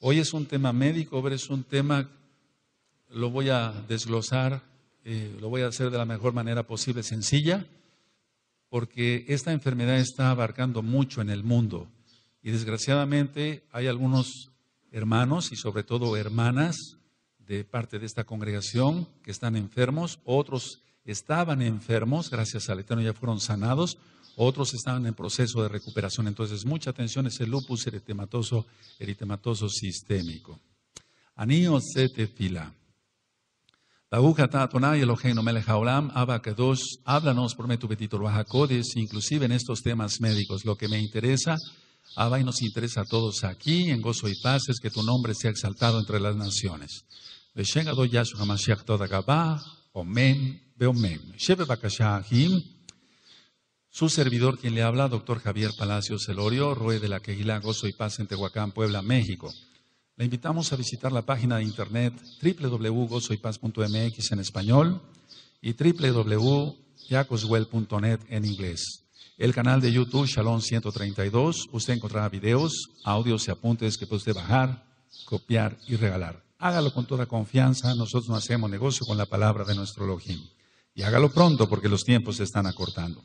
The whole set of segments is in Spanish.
Hoy es un tema médico, pero es un tema, lo voy a desglosar, eh, lo voy a hacer de la mejor manera posible, sencilla, porque esta enfermedad está abarcando mucho en el mundo. Y desgraciadamente hay algunos hermanos y sobre todo hermanas de parte de esta congregación que están enfermos, otros estaban enfermos, gracias al Eterno ya fueron sanados, otros estaban en proceso de recuperación. Entonces, mucha atención es el lupus eritematoso, eritematoso sistémico. Anillo fila. Háblanos, prometo petito, Bajacodes, inclusive en estos temas médicos. Lo que me interesa, Abba, y nos interesa a todos aquí, en gozo y paz, es que tu nombre sea exaltado entre las naciones. Omen, Beomen. Shebe Bakashahim. Su servidor, quien le habla, doctor Javier Palacio Celorio, Rue de la Queguila Gozo y Paz en Tehuacán, Puebla, México. Le invitamos a visitar la página de internet www.gozoypaz.mx en español y www.yacoswell.net en inglés. El canal de YouTube Shalom 132, usted encontrará videos, audios y apuntes que puede usted bajar, copiar y regalar. Hágalo con toda confianza, nosotros no hacemos negocio con la palabra de nuestro Elohim. Y hágalo pronto porque los tiempos se están acortando.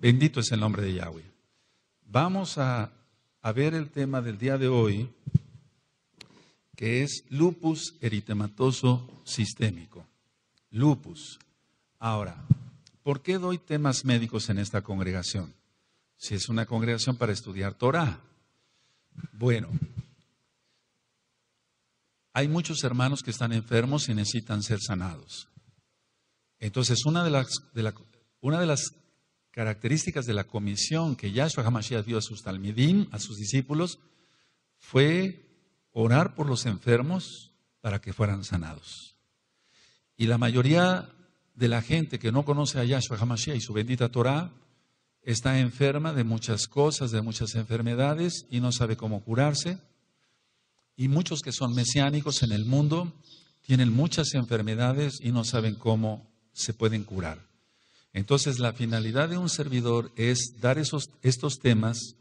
Bendito es el nombre de Yahweh. Vamos a, ver el tema del día de hoy, que es lupus eritematoso sistémico. Lupus. Ahora, ¿por qué doy temas médicos en esta congregación? Si es una congregación para estudiar Torah. Bueno, hay muchos hermanos que están enfermos y necesitan ser sanados. Entonces, una de las características de la comisión que Yahshua HaMashiach dio a sus talmidim, a sus discípulos, fue orar por los enfermos para que fueran sanados. Y la mayoría de la gente que no conoce a Yahshua HaMashiach y su bendita Torah está enferma de muchas cosas, de muchas enfermedades y no sabe cómo curarse. Y muchos que son mesiánicos en el mundo tienen muchas enfermedades y no saben cómo se pueden curar. Entonces, la finalidad de un servidor es dar estos temas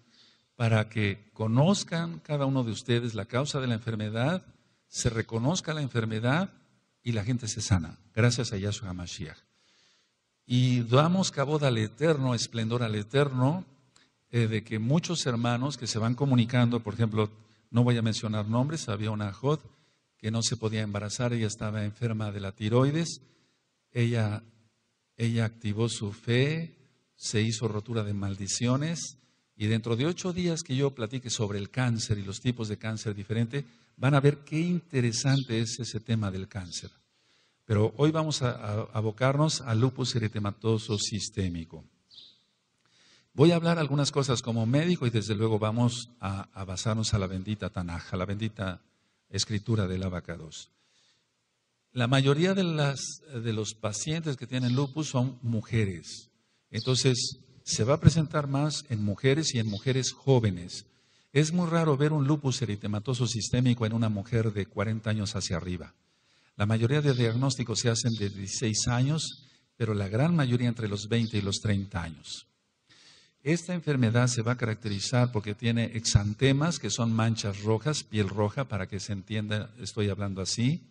para que conozcan cada uno de ustedes la causa de la enfermedad, se reconozca la enfermedad y la gente se sana, gracias a Yahshua Mashiach. Y damos cabod al eterno, esplendor al eterno, eh, de que muchos hermanos que se van comunicando, por ejemplo, no voy a mencionar nombres, había una Jod que no se podía embarazar, ella estaba enferma de la tiroides, ella ella activó su fe, se hizo rotura de maldiciones y dentro de ocho días que yo platique sobre el cáncer y los tipos de cáncer diferente, van a ver qué interesante es ese tema del cáncer. Pero hoy vamos a, abocarnos al lupus eritematoso sistémico. Voy a hablar algunas cosas como médico y desde luego vamos a, basarnos a la bendita tanaja, la bendita escritura del Abacados. La mayoría de, los pacientes que tienen lupus son mujeres. Entonces, se va a presentar más en mujeres y en mujeres jóvenes. Es muy raro ver un lupus eritematoso sistémico en una mujer de 40 años hacia arriba. La mayoría de diagnósticos se hacen de 16 años, pero la gran mayoría entre los 20 y los 30 años. Esta enfermedad se va a caracterizar porque tiene exantemas, que son manchas rojas, piel roja, para que se entienda, estoy hablando así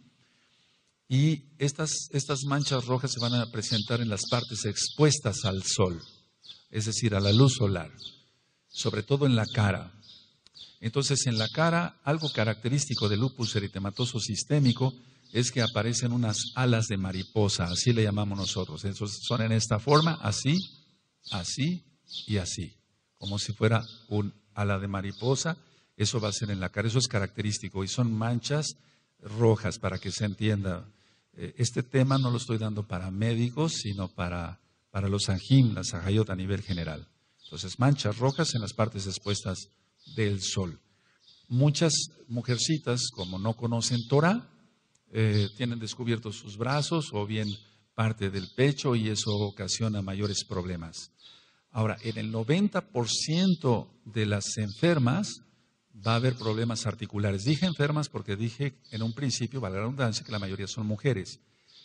y estas, estas manchas rojas se van a presentar en las partes expuestas al sol, es decir, a la luz solar, sobre todo en la cara. Entonces, en la cara, algo característico del lupus eritematoso sistémico es que aparecen unas alas de mariposa, así le llamamos nosotros. son en esta forma, así, así y así, como si fuera un ala de mariposa. Eso va a ser en la cara, eso es característico y son manchas rojas para que se entienda eh, este tema no lo estoy dando para médicos, sino para, los anjim, las ajayot a nivel general. Entonces, manchas rojas en las partes expuestas del sol. Muchas mujercitas, como no conocen Torah, eh, tienen descubiertos sus brazos o bien parte del pecho y eso ocasiona mayores problemas. Ahora, en el 90% de las enfermas, va a haber problemas articulares. Dije enfermas porque dije en un principio, valga la redundancia, que la mayoría son mujeres.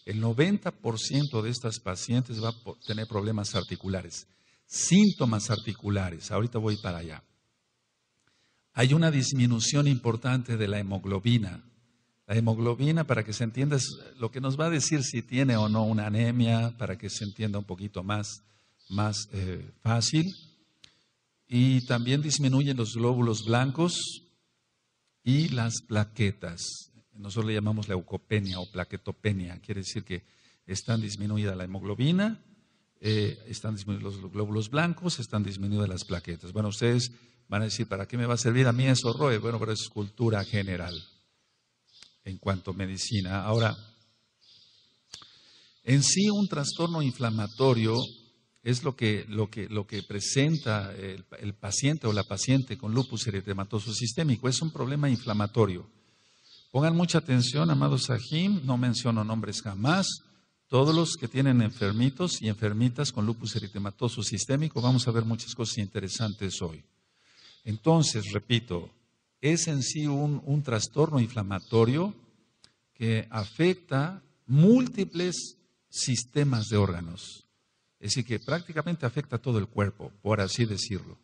El 90% de estas pacientes va a tener problemas articulares, síntomas articulares. Ahorita voy para allá. Hay una disminución importante de la hemoglobina. La hemoglobina, para que se entienda, es lo que nos va a decir si tiene o no una anemia, para que se entienda un poquito más, más eh, fácil y también disminuyen los glóbulos blancos y las plaquetas. Nosotros le llamamos leucopenia o plaquetopenia, quiere decir que están disminuida la hemoglobina, eh, están disminuidos los glóbulos blancos, están disminuidas las plaquetas. Bueno, ustedes van a decir, ¿para qué me va a servir a mí eso, Roy? Bueno, pero es cultura general en cuanto a medicina. Ahora, en sí un trastorno inflamatorio es lo que, lo que, presenta el, paciente o la paciente con lupus eritematoso sistémico. Es un problema inflamatorio. Pongan mucha atención, amados Sahim, no menciono nombres jamás. Todos los que tienen enfermitos y enfermitas con lupus eritematoso sistémico, vamos a ver muchas cosas interesantes hoy. Entonces, repito, es en sí un trastorno inflamatorio que afecta múltiples sistemas de órganos es decir, que prácticamente afecta a todo el cuerpo, por así decirlo.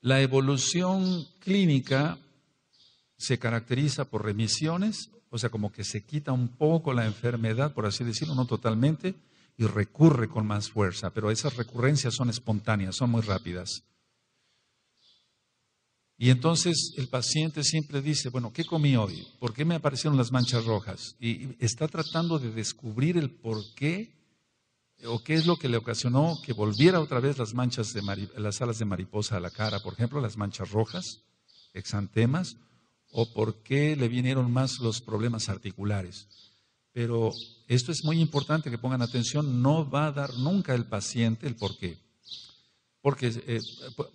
La evolución clínica se caracteriza por remisiones, o sea, como que se quita un poco la enfermedad, por así decirlo, no totalmente, y recurre con más fuerza, pero esas recurrencias son espontáneas, son muy rápidas. Y entonces el paciente siempre dice, bueno, ¿qué comí hoy? ¿Por qué me aparecieron las manchas rojas? Y está tratando de descubrir el por qué o qué es lo que le ocasionó que volviera otra vez las manchas de las alas de mariposa a la cara, por ejemplo, las manchas rojas, exantemas, o por qué le vinieron más los problemas articulares. Pero esto es muy importante que pongan atención, no va a dar nunca el paciente el por qué. Porque, eh,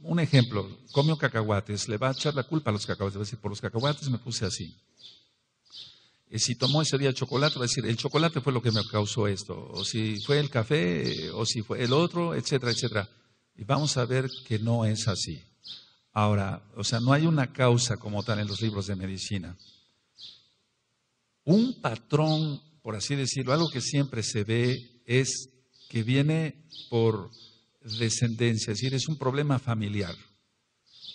un ejemplo, comió cacahuates, le va a echar la culpa a los cacahuates, va a decir, por los cacahuates me puse así. Eh, si tomó ese día chocolate, va a decir, el chocolate fue lo que me causó esto, o si fue el café, eh, o si fue el otro, etcétera, etcétera. Y vamos a ver que no es así. Ahora, o sea, no hay una causa como tal en los libros de medicina. Un patrón, por así decirlo, algo que siempre se ve es que viene por descendencia, es decir, es un problema familiar.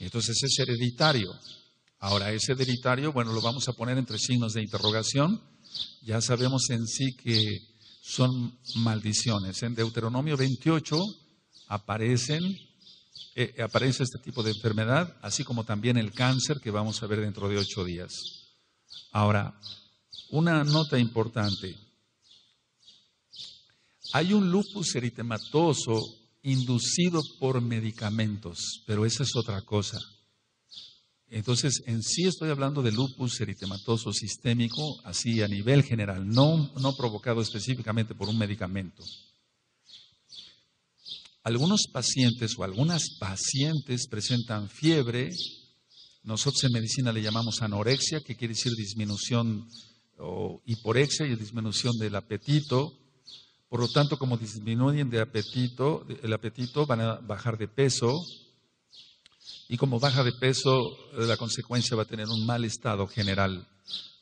Entonces es hereditario. Ahora, ese delitario, bueno, lo vamos a poner entre signos de interrogación. Ya sabemos en sí que son maldiciones. En Deuteronomio 28 aparecen, eh, aparece este tipo de enfermedad, así como también el cáncer que vamos a ver dentro de ocho días. Ahora, una nota importante. Hay un lupus eritematoso inducido por medicamentos, pero esa es otra cosa. Entonces, en sí estoy hablando de lupus eritematoso sistémico, así a nivel general, no, provocado específicamente por un medicamento. Algunos pacientes o algunas pacientes presentan fiebre, nosotros en medicina le llamamos anorexia, que quiere decir disminución o hiporexia y disminución del apetito. Por lo tanto, como disminuyen de apetito, el apetito, van a bajar de peso, y como baja de peso, eh, la consecuencia va a tener un mal estado general.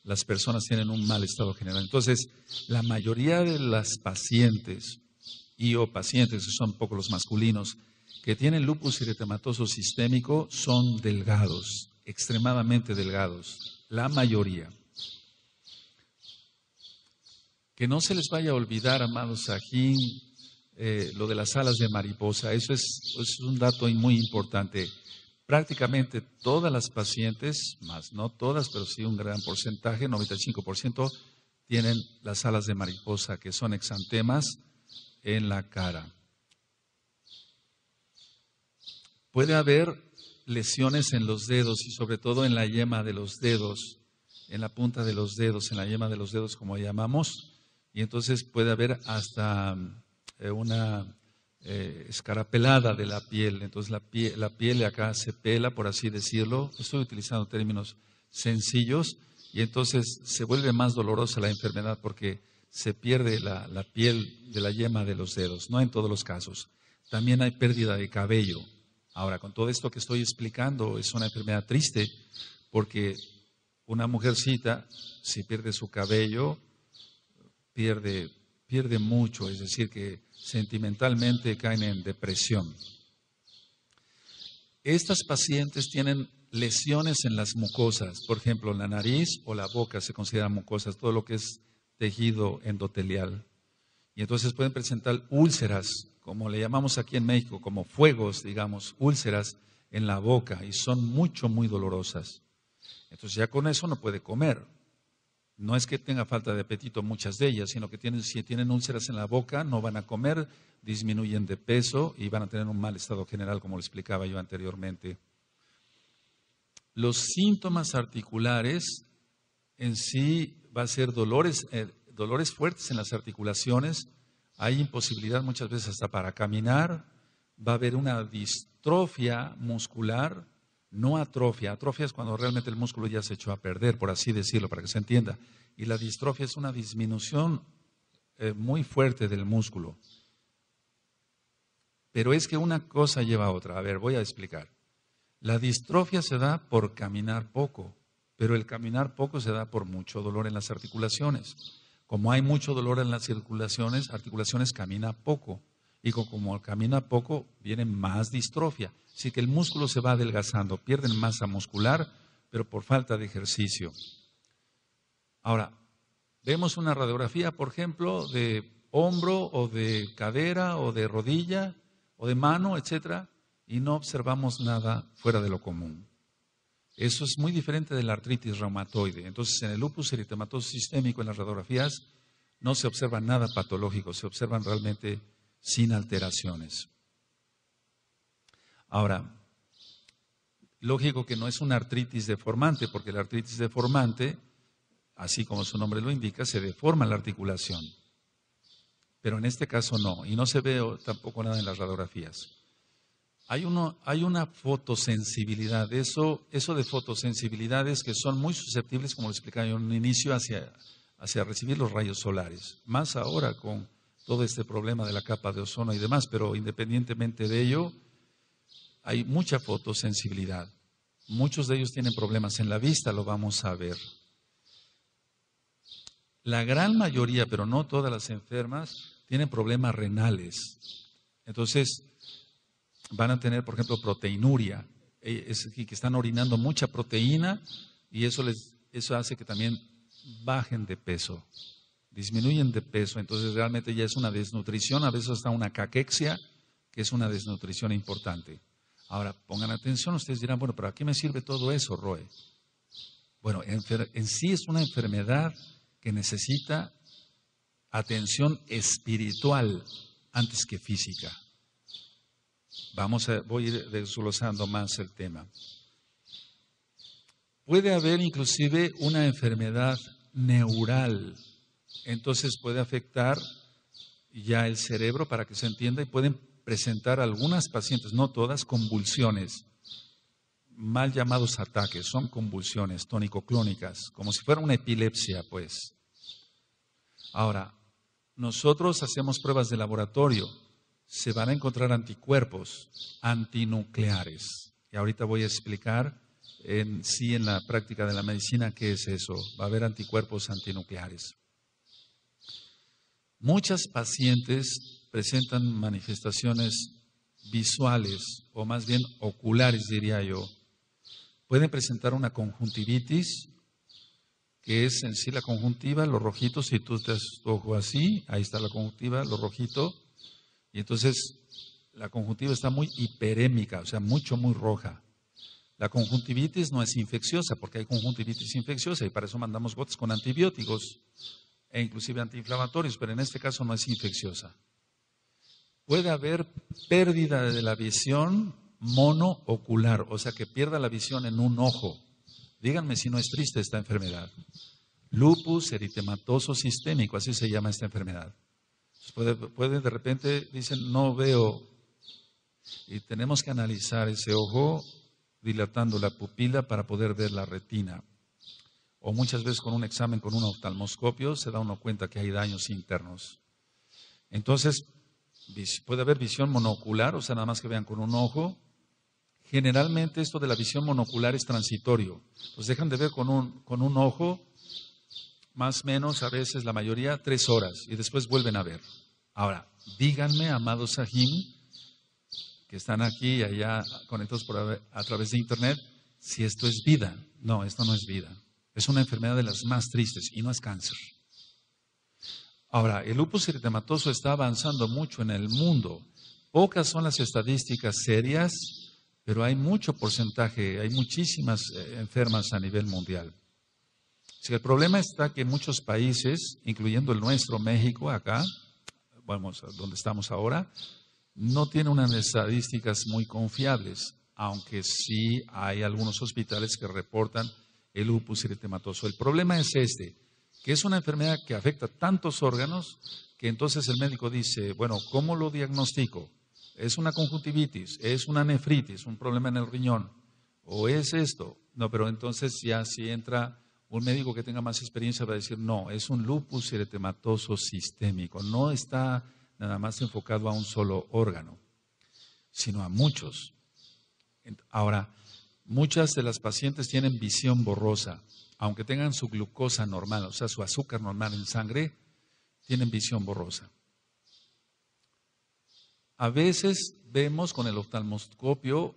Las personas tienen un mal estado general. Entonces, la mayoría de las pacientes y o pacientes, son pocos los masculinos, que tienen lupus eritematoso sistémico son delgados, extremadamente delgados, la mayoría. Que no se les vaya a olvidar, amados aquí, eh, lo de las alas de mariposa, eso es un dato muy importante prácticamente todas las pacientes, más no todas, pero sí un gran porcentaje, 95%, tienen las alas de mariposa, que son exantemas en la cara. Puede haber lesiones en los dedos y sobre todo en la yema de los dedos, en la punta de los dedos, en la yema de los dedos como llamamos, y entonces puede haber hasta eh, una eh, escarapelada de la piel. Entonces la piel, acá se pela, por así decirlo. Estoy utilizando términos sencillos y entonces se vuelve más dolorosa la enfermedad porque se pierde la, la piel de la yema de los dedos. No en todos los casos. También hay pérdida de cabello. Ahora, con todo esto que estoy explicando, es una enfermedad triste porque una mujercita, si pierde su cabello, pierde, pierde mucho, es decir, que sentimentalmente caen en depresión. Estas pacientes tienen lesiones en las mucosas, por ejemplo, la nariz o la boca se consideran mucosas, todo lo que es tejido endotelial. Y entonces pueden presentar úlceras, como le llamamos aquí en México, como fuegos, digamos, úlceras en la boca y son mucho, muy dolorosas. Entonces ya con eso no puede comer, no es que tenga falta de apetito muchas de ellas, sino que tienen, si tienen úlceras en la boca, no van a comer, disminuyen de peso y van a tener un mal estado general, como lo explicaba yo anteriormente. Los síntomas articulares en sí va a ser dolores, eh, dolores fuertes en las articulaciones, hay imposibilidad muchas veces hasta para caminar, va a haber una distrofia muscular, no atrofia. Atrofia es cuando realmente el músculo ya se echó a perder, por así decirlo, para que se entienda. Y la distrofia es una disminución eh, muy fuerte del músculo. Pero es que una cosa lleva a otra. A ver, voy a explicar. La distrofia se da por caminar poco, pero el caminar poco se da por mucho dolor en las articulaciones. Como hay mucho dolor en las circulaciones, articulaciones camina poco y como camina poco, viene más distrofia. Así que el músculo se va adelgazando, pierden masa muscular, pero por falta de ejercicio. Ahora, vemos una radiografía, por ejemplo, de hombro o de cadera o de rodilla o de mano, etcétera, y no observamos nada fuera de lo común. Eso es muy diferente de la artritis reumatoide. Entonces, en el lupus eritematoso sistémico, en las radiografías, no se observa nada patológico, se observan realmente sin alteraciones. Ahora, lógico que no es una artritis deformante, porque la artritis deformante, así como su nombre lo indica, se deforma la articulación. Pero en este caso no, y no se ve tampoco nada en las radiografías. Hay, una fotosensibilidad, eso, eso de fotosensibilidades que son muy susceptibles, como lo explicaba yo en un inicio, hacia, hacia recibir los rayos solares, más ahora con todo este problema de la capa de ozono y demás, pero independientemente de ello, hay mucha fotosensibilidad. Muchos de ellos tienen problemas en la vista, lo vamos a ver. La gran mayoría, pero no todas las enfermas, tienen problemas renales. Entonces, van a tener, por ejemplo, proteinuria. Eh, es que están orinando mucha proteína y eso, les, eso hace que también bajen de peso disminuyen de peso, entonces realmente ya es una desnutrición, a veces hasta una caquexia, que es una desnutrición importante. Ahora, pongan atención, ustedes dirán, bueno, pero ¿a qué me sirve todo eso, Roe? Bueno, en, sí es una enfermedad que necesita atención espiritual antes que física. Vamos a, voy a ir desglosando más el tema. Puede haber inclusive una enfermedad neural entonces puede afectar ya el cerebro para que se entienda y pueden presentar algunas pacientes, no todas, convulsiones, mal llamados ataques, son convulsiones tónico-clónicas, como si fuera una epilepsia, pues. Ahora, nosotros hacemos pruebas de laboratorio, se van a encontrar anticuerpos antinucleares. Y ahorita voy a explicar en sí en la práctica de la medicina qué es eso. Va a haber anticuerpos antinucleares. Muchas pacientes presentan manifestaciones visuales, o más bien oculares, diría yo. Pueden presentar una conjuntivitis, que es en sí la conjuntiva, lo rojito, si tú te ojo así, ahí está la conjuntiva, lo rojito, y entonces la conjuntiva está muy hiperémica, o sea, mucho, muy roja. La conjuntivitis no es infecciosa, porque hay conjuntivitis infecciosa y para eso mandamos gotas con antibióticos e inclusive antiinflamatorios, pero en este caso no es infecciosa. Puede haber pérdida de la visión monoocular, o sea que pierda la visión en un ojo. Díganme si no es triste esta enfermedad. Lupus eritematoso sistémico, así se llama esta enfermedad. Puede, puede, de repente dicen no veo y tenemos que analizar ese ojo dilatando la pupila para poder ver la retina o muchas veces con un examen con un oftalmoscopio se da uno cuenta que hay daños internos. Entonces, puede haber visión monocular, o sea, nada más que vean con un ojo. Generalmente esto de la visión monocular es transitorio. Pues dejan de ver con un, ojo más o menos, a veces la mayoría, tres horas y después vuelven a ver. Ahora, díganme, amados Sahim, que están aquí y allá conectados por a través de Internet, si esto es vida. No, esto no es vida. Es una enfermedad de las más tristes y no es cáncer. Ahora, el lupus eritematoso está avanzando mucho en el mundo. Pocas son las estadísticas serias, pero hay mucho porcentaje, hay muchísimas eh, enfermas a nivel mundial. el problema está que muchos países, incluyendo el nuestro, México, acá, vamos, donde estamos ahora, no tienen unas estadísticas muy confiables, aunque sí hay algunos hospitales que reportan el lupus eritematoso. El problema es este, que es una enfermedad que afecta tantos órganos que entonces el médico dice, bueno, ¿cómo lo diagnostico? ¿Es una conjuntivitis? ¿Es una nefritis? ¿Un problema en el riñón? ¿O es esto? No, pero entonces ya si entra un médico que tenga más experiencia va a decir, no, es un lupus eritematoso sistémico, no está nada más enfocado a un solo órgano, sino a muchos. Ahora, Muchas de las pacientes tienen visión borrosa, aunque tengan su glucosa normal, o sea, su azúcar normal en sangre, tienen visión borrosa. A veces vemos con el oftalmoscopio,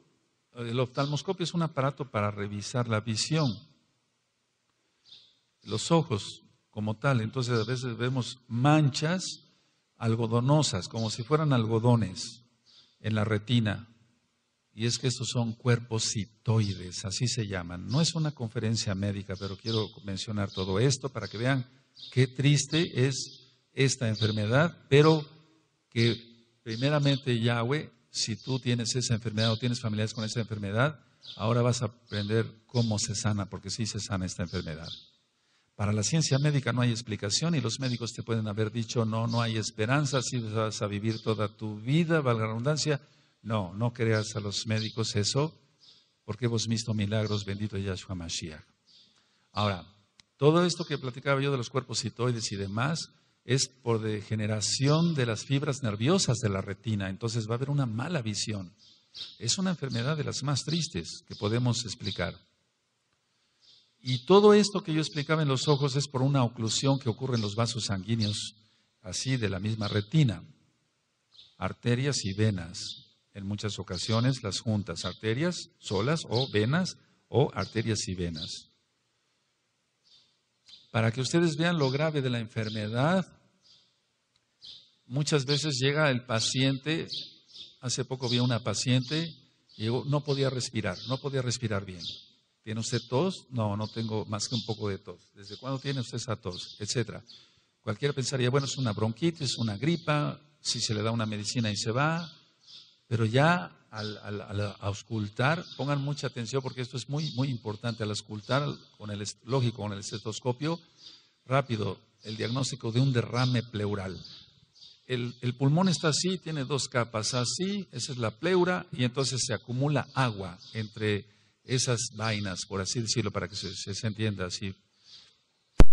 el oftalmoscopio es un aparato para revisar la visión, los ojos como tal, entonces a veces vemos manchas algodonosas, como si fueran algodones en la retina, y es que estos son cuerpos citoides, así se llaman. No es una conferencia médica, pero quiero mencionar todo esto para que vean qué triste es esta enfermedad, pero que primeramente Yahweh, si tú tienes esa enfermedad o tienes familiares con esa enfermedad, ahora vas a aprender cómo se sana, porque sí se sana esta enfermedad. Para la ciencia médica no hay explicación y los médicos te pueden haber dicho, no, no hay esperanza, si vas a vivir toda tu vida, valga la redundancia, no, no creas a los médicos eso, porque hemos visto milagros, bendito Yahshua Mashiach. Ahora, todo esto que platicaba yo de los cuerpos citoides y demás es por degeneración de las fibras nerviosas de la retina, entonces va a haber una mala visión. Es una enfermedad de las más tristes que podemos explicar. Y todo esto que yo explicaba en los ojos es por una oclusión que ocurre en los vasos sanguíneos, así de la misma retina, arterias y venas en muchas ocasiones las juntas, arterias solas o venas o arterias y venas. Para que ustedes vean lo grave de la enfermedad, muchas veces llega el paciente, hace poco vi a una paciente, y no podía respirar, no podía respirar bien. ¿Tiene usted tos? No, no tengo más que un poco de tos. ¿Desde cuándo tiene usted esa tos? Etcétera. Cualquiera pensaría, bueno, es una bronquitis, una gripa, si se le da una medicina y se va, pero ya al, al, auscultar, pongan mucha atención porque esto es muy, muy importante. Al auscultar, con el, lógico, con el estetoscopio, rápido, el diagnóstico de un derrame pleural. El, el, pulmón está así, tiene dos capas, así, esa es la pleura, y entonces se acumula agua entre esas vainas, por así decirlo, para que se, se, entienda así.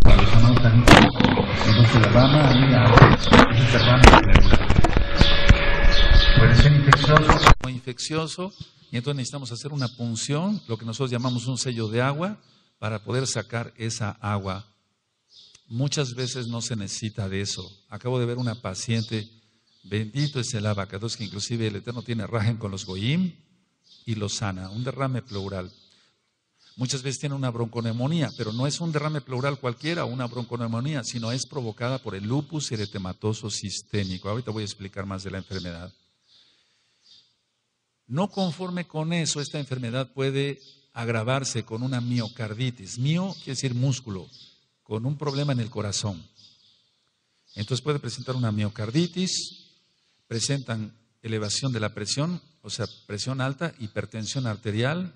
Cuando se Infeccioso. infeccioso. infeccioso, y entonces necesitamos hacer una punción, lo que nosotros llamamos un sello de agua, para poder sacar esa agua. Muchas veces no se necesita de eso. Acabo de ver una paciente, bendito es el abacados, que inclusive el Eterno tiene rajen con los goyim y los sana, un derrame pleural. Muchas veces tiene una bronconeumonía, pero no es un derrame pleural cualquiera, una bronconeumonía, sino es provocada por el lupus eritematoso sistémico. Ahorita voy a explicar más de la enfermedad. No conforme con eso, esta enfermedad puede agravarse con una miocarditis. Mio quiere decir músculo, con un problema en el corazón. Entonces puede presentar una miocarditis, presentan elevación de la presión, o sea, presión alta, hipertensión arterial,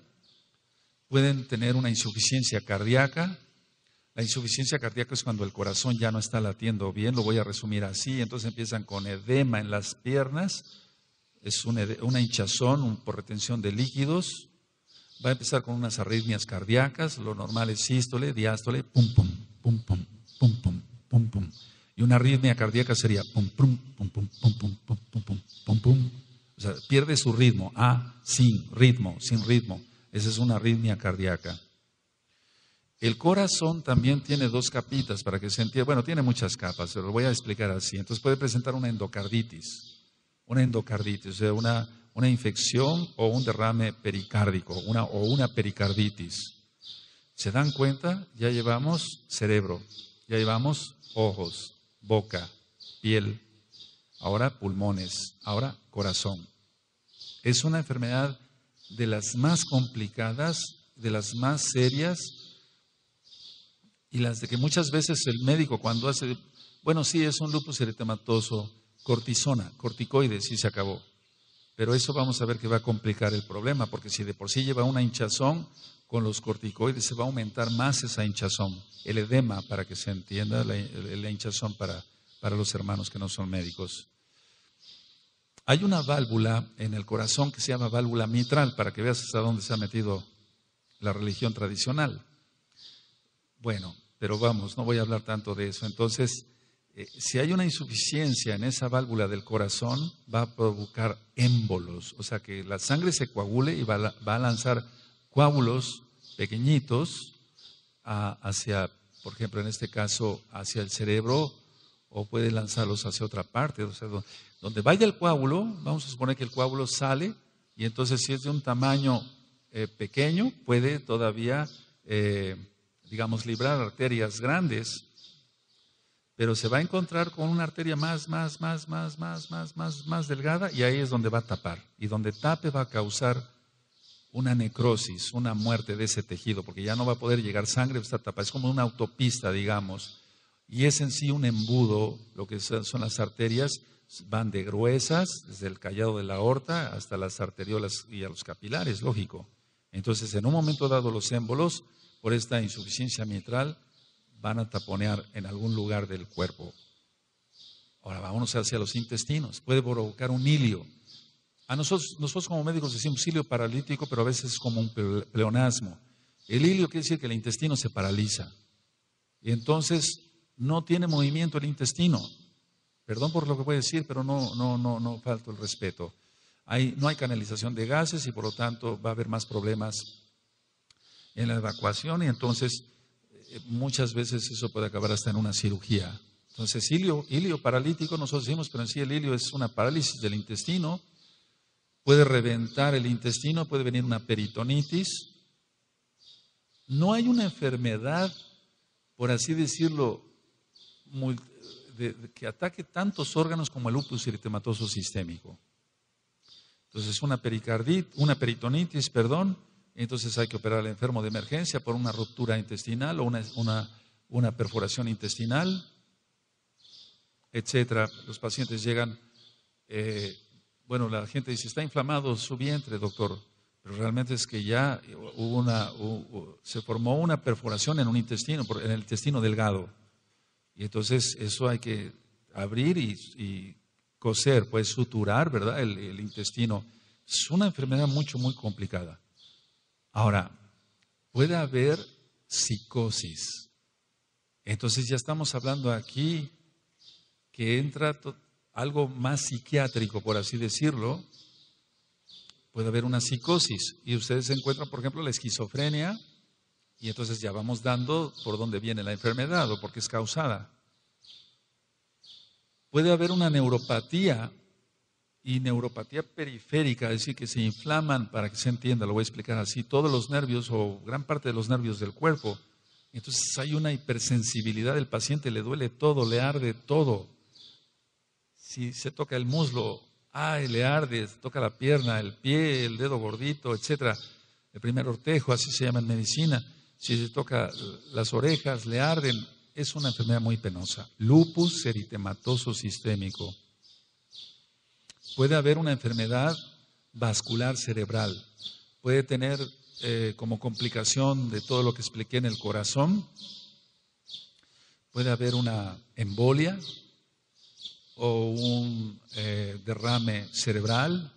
pueden tener una insuficiencia cardíaca. La insuficiencia cardíaca es cuando el corazón ya no está latiendo bien, lo voy a resumir así, entonces empiezan con edema en las piernas, es una, hinchazón por retención de líquidos, va a empezar con unas arritmias cardíacas, lo normal es sístole, diástole, pum, pum, pum, pum, pum, pum, pum, pum. Y una arritmia cardíaca sería pum, pum, pum, pum, pum, pum, pum, pum, pum, O sea, pierde su ritmo, a, ah, sin ritmo, sin ritmo. Esa es una arritmia cardíaca. El corazón también tiene dos capitas para que se entienda. Bueno, tiene muchas capas, se lo voy a explicar así. Entonces puede presentar una endocarditis una endocarditis, o una, una infección o un derrame pericárdico o una pericarditis. ¿Se dan cuenta? Ya llevamos cerebro, ya llevamos ojos, boca, piel, ahora pulmones, ahora corazón. Es una enfermedad de las más complicadas, de las más serias y las de que muchas veces el médico cuando hace, bueno, sí, es un lupus eritematoso, cortisona, corticoides sí se acabó. Pero eso vamos a ver que va a complicar el problema, porque si de por sí lleva una hinchazón, con los corticoides se va a aumentar más esa hinchazón, el edema, para que se entienda, la, hinchazón para, para los hermanos que no son médicos. Hay una válvula en el corazón que se llama válvula mitral, para que veas hasta dónde se ha metido la religión tradicional. Bueno, pero vamos, no voy a hablar tanto de eso. Entonces, eh, si hay una insuficiencia en esa válvula del corazón, va a provocar émbolos, o sea que la sangre se coagule y va a, lanzar coágulos pequeñitos hacia, por ejemplo, en este caso, hacia el cerebro o puede lanzarlos hacia otra parte. O sea, donde vaya el coágulo, vamos a suponer que el coágulo sale y entonces si es de un tamaño eh, pequeño, puede todavía, eh, digamos, librar arterias grandes pero se va a encontrar con una arteria más, más, más, más, más, más, más, más delgada y ahí es donde va a tapar. Y donde tape va a causar una necrosis, una muerte de ese tejido, porque ya no va a poder llegar sangre a esta tapa. Es como una autopista, digamos. Y es en sí un embudo, lo que son las arterias, van de gruesas, desde el callado de la aorta hasta las arteriolas y a los capilares, lógico. Entonces, en un momento dado, los émbolos, por esta insuficiencia mitral, van a taponear en algún lugar del cuerpo. Ahora vámonos hacia los intestinos. Puede provocar un hilio. A nosotros, nosotros como médicos decimos hilio paralítico, pero a veces es como un pleonasmo. El hilio quiere decir que el intestino se paraliza. Y entonces no tiene movimiento el intestino. Perdón por lo que voy a decir, pero no, no, no, no falto el respeto. no hay canalización de gases y por lo tanto va a haber más problemas en la evacuación y entonces eh, muchas veces eso puede acabar hasta en una cirugía. Entonces, ilio, paralítico, nosotros decimos, pero en sí el ilio es una parálisis del intestino, puede reventar el intestino, puede venir una peritonitis. No hay una enfermedad, por así decirlo, que ataque tantos órganos como el lupus eritematoso sistémico. Entonces, una, pericarditis una peritonitis, perdón, entonces hay que operar al enfermo de emergencia por una ruptura intestinal o una, perforación intestinal, etcétera. Los pacientes llegan, eh, bueno, la gente dice, está inflamado su vientre, doctor, pero realmente es que ya hubo una, se formó una perforación en un intestino, en el intestino delgado. Y entonces eso hay que abrir y, coser, pues suturar, ¿verdad? El, el intestino. Es una enfermedad mucho, muy complicada. Ahora, puede haber psicosis. Entonces ya estamos hablando aquí que entra algo más psiquiátrico, por así decirlo. Puede haber una psicosis y ustedes encuentran, por ejemplo, la esquizofrenia y entonces ya vamos dando por dónde viene la enfermedad o por qué es causada. Puede haber una neuropatía y neuropatía periférica, es decir, que se inflaman, para que se entienda, lo voy a explicar así, todos los nervios o gran parte de los nervios del cuerpo. Entonces hay una hipersensibilidad del paciente, le duele todo, le arde todo. Si se toca el muslo, le arde, se toca la pierna, el pie, el dedo gordito, etcétera. El primer ortejo, así se llama en medicina. Si se toca las orejas, le arden. Es una enfermedad muy penosa. Lupus eritematoso sistémico puede haber una enfermedad vascular cerebral, puede tener eh, como complicación de todo lo que expliqué en el corazón, puede haber una embolia o un eh, derrame cerebral,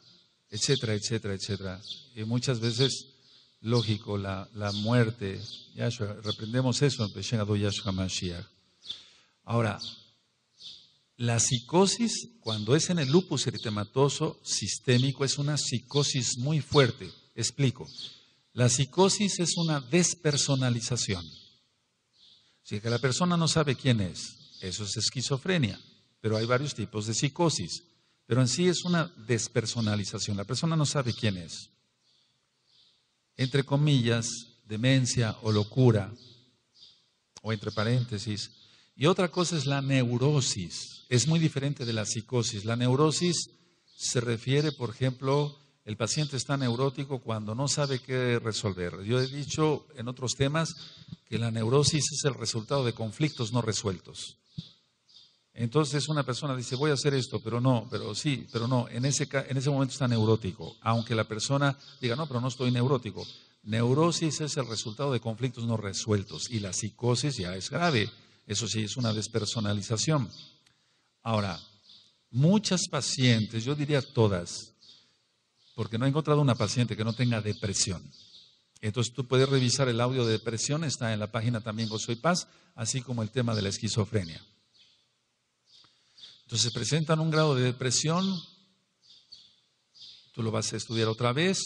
etcétera, etcétera, etcétera. Y muchas veces, lógico, la, la muerte, Yahshua, reprendemos eso en Peshen Yahshua Mashiach. Ahora, la psicosis, cuando es en el lupus eritematoso sistémico, es una psicosis muy fuerte. Explico. La psicosis es una despersonalización. Si que la persona no sabe quién es, eso es esquizofrenia, pero hay varios tipos de psicosis. Pero en sí es una despersonalización. La persona no sabe quién es. Entre comillas, demencia o locura, o entre paréntesis. Y otra cosa es la neurosis es muy diferente de la psicosis. La neurosis se refiere, por ejemplo, el paciente está neurótico cuando no sabe qué resolver. Yo he dicho en otros temas que la neurosis es el resultado de conflictos no resueltos. Entonces una persona dice, voy a hacer esto, pero no, pero sí, pero no. En ese, en ese momento está neurótico, aunque la persona diga, no, pero no estoy neurótico. Neurosis es el resultado de conflictos no resueltos y la psicosis ya es grave. Eso sí, es una despersonalización. Ahora, muchas pacientes, yo diría todas, porque no he encontrado una paciente que no tenga depresión. Entonces tú puedes revisar el audio de depresión, está en la página también Gozo y Paz, así como el tema de la esquizofrenia. Entonces presentan un grado de depresión, tú lo vas a estudiar otra vez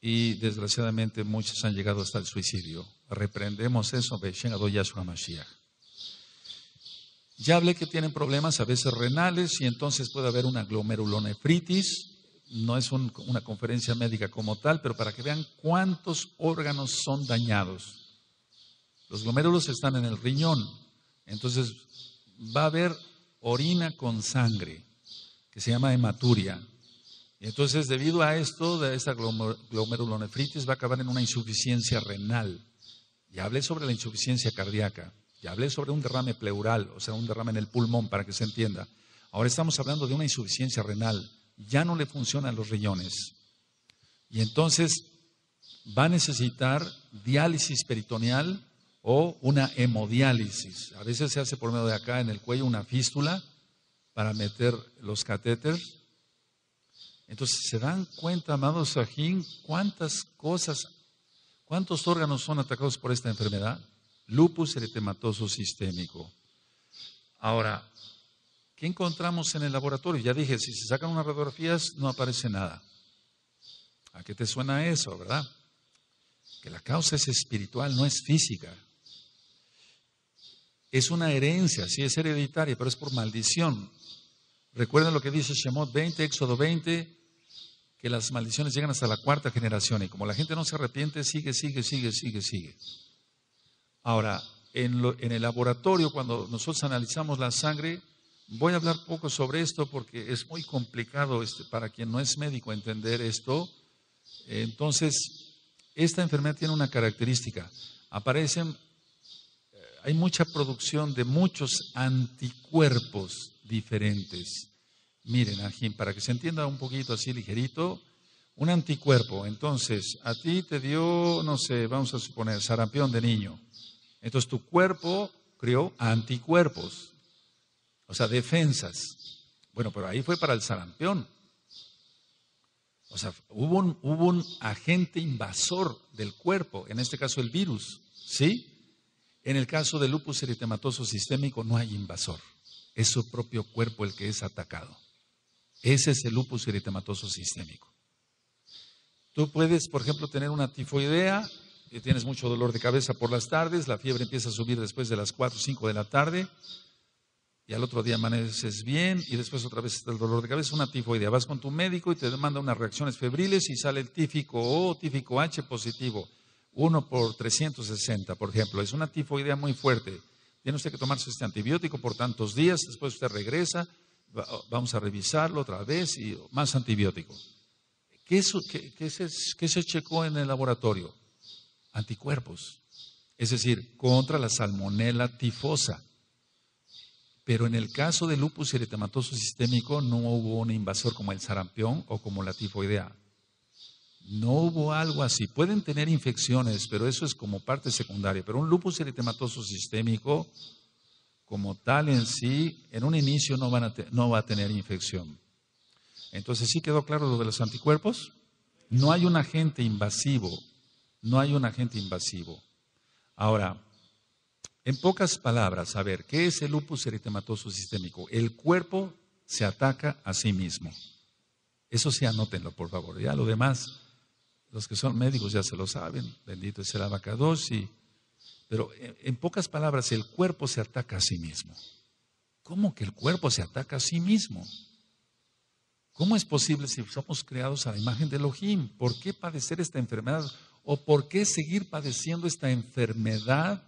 y desgraciadamente muchos han llegado hasta el suicidio. Reprendemos eso, Beshen Yashua Mashiach. Ya hablé que tienen problemas a veces renales y entonces puede haber una glomerulonefritis. No es una conferencia médica como tal, pero para que vean cuántos órganos son dañados. Los glomérulos están en el riñón, entonces va a haber orina con sangre, que se llama hematuria. entonces, debido a esto, de esta glomerulonefritis, va a acabar en una insuficiencia renal. Y hablé sobre la insuficiencia cardíaca. Ya hablé sobre un derrame pleural, o sea, un derrame en el pulmón, para que se entienda. Ahora estamos hablando de una insuficiencia renal. Ya no le funcionan los riñones. Y entonces va a necesitar diálisis peritoneal o una hemodiálisis. A veces se hace por medio de acá en el cuello una fístula para meter los catéteres. Entonces, ¿se dan cuenta, amados Sajín, cuántas cosas, cuántos órganos son atacados por esta enfermedad? lupus eritematoso sistémico. Ahora, ¿qué encontramos en el laboratorio? Ya dije, si se sacan unas radiografías no aparece nada. ¿A qué te suena eso, verdad? Que la causa es espiritual, no es física. Es una herencia, sí, es hereditaria, pero es por maldición. Recuerden lo que dice Shemot 20, Éxodo 20, que las maldiciones llegan hasta la cuarta generación y como la gente no se arrepiente, sigue, sigue, sigue, sigue, sigue. Ahora, en, el laboratorio, cuando nosotros analizamos la sangre, voy a hablar poco sobre esto porque es muy complicado este, para quien no es médico entender esto. Entonces, esta enfermedad tiene una característica. Aparecen, eh, hay mucha producción de muchos anticuerpos diferentes. Miren, Arjim, para que se entienda un poquito así ligerito, un anticuerpo. Entonces, a ti te dio, no sé, vamos a suponer, sarampión de niño entonces tu cuerpo creó anticuerpos, o sea, defensas. Bueno, pero ahí fue para el sarampión. O sea, hubo un, agente invasor del cuerpo, en este caso el virus, ¿sí? En el caso del lupus eritematoso sistémico no hay invasor, es su propio cuerpo el que es atacado. Ese es el lupus eritematoso sistémico. Tú puedes, por ejemplo, tener una tifoidea tienes mucho dolor de cabeza por las tardes, la fiebre empieza a subir después de las 4 o 5 de la tarde, y al otro día amaneces bien, y después otra vez está el dolor de cabeza, una tifoidea. Vas con tu médico y te demanda unas reacciones febriles y sale el tífico O, tífico H positivo, 1 por 360, por ejemplo. Es una tifoidea muy fuerte. Tiene usted que tomarse este antibiótico por tantos días, después usted regresa, vamos a revisarlo otra vez y más antibiótico. ¿Qué, se, checó en el laboratorio? anticuerpos, es decir, contra la salmonela tifosa. Pero en el caso del lupus eritematoso sistémico no hubo un invasor como el sarampión o como la tifoidea. No hubo algo así. Pueden tener infecciones, pero eso es como parte secundaria. Pero un lupus eritematoso sistémico, como tal en sí, en un inicio no va a tener infección. Entonces, ¿sí quedó claro lo de los anticuerpos? No hay un agente invasivo no hay un agente invasivo. Ahora, en pocas palabras, a ver, ¿qué es el lupus eritematoso sistémico? El cuerpo se ataca a sí mismo. Eso sí, anótenlo, por favor. Ya lo demás, los que son médicos ya se lo saben. Bendito es el abacado, Pero eh, en, pocas palabras, el cuerpo se ataca a sí mismo. ¿Cómo que el cuerpo se ataca a sí mismo? ¿Cómo es posible si somos creados a la imagen de Elohim? ¿Por qué padecer esta enfermedad ¿O por qué seguir padeciendo esta enfermedad?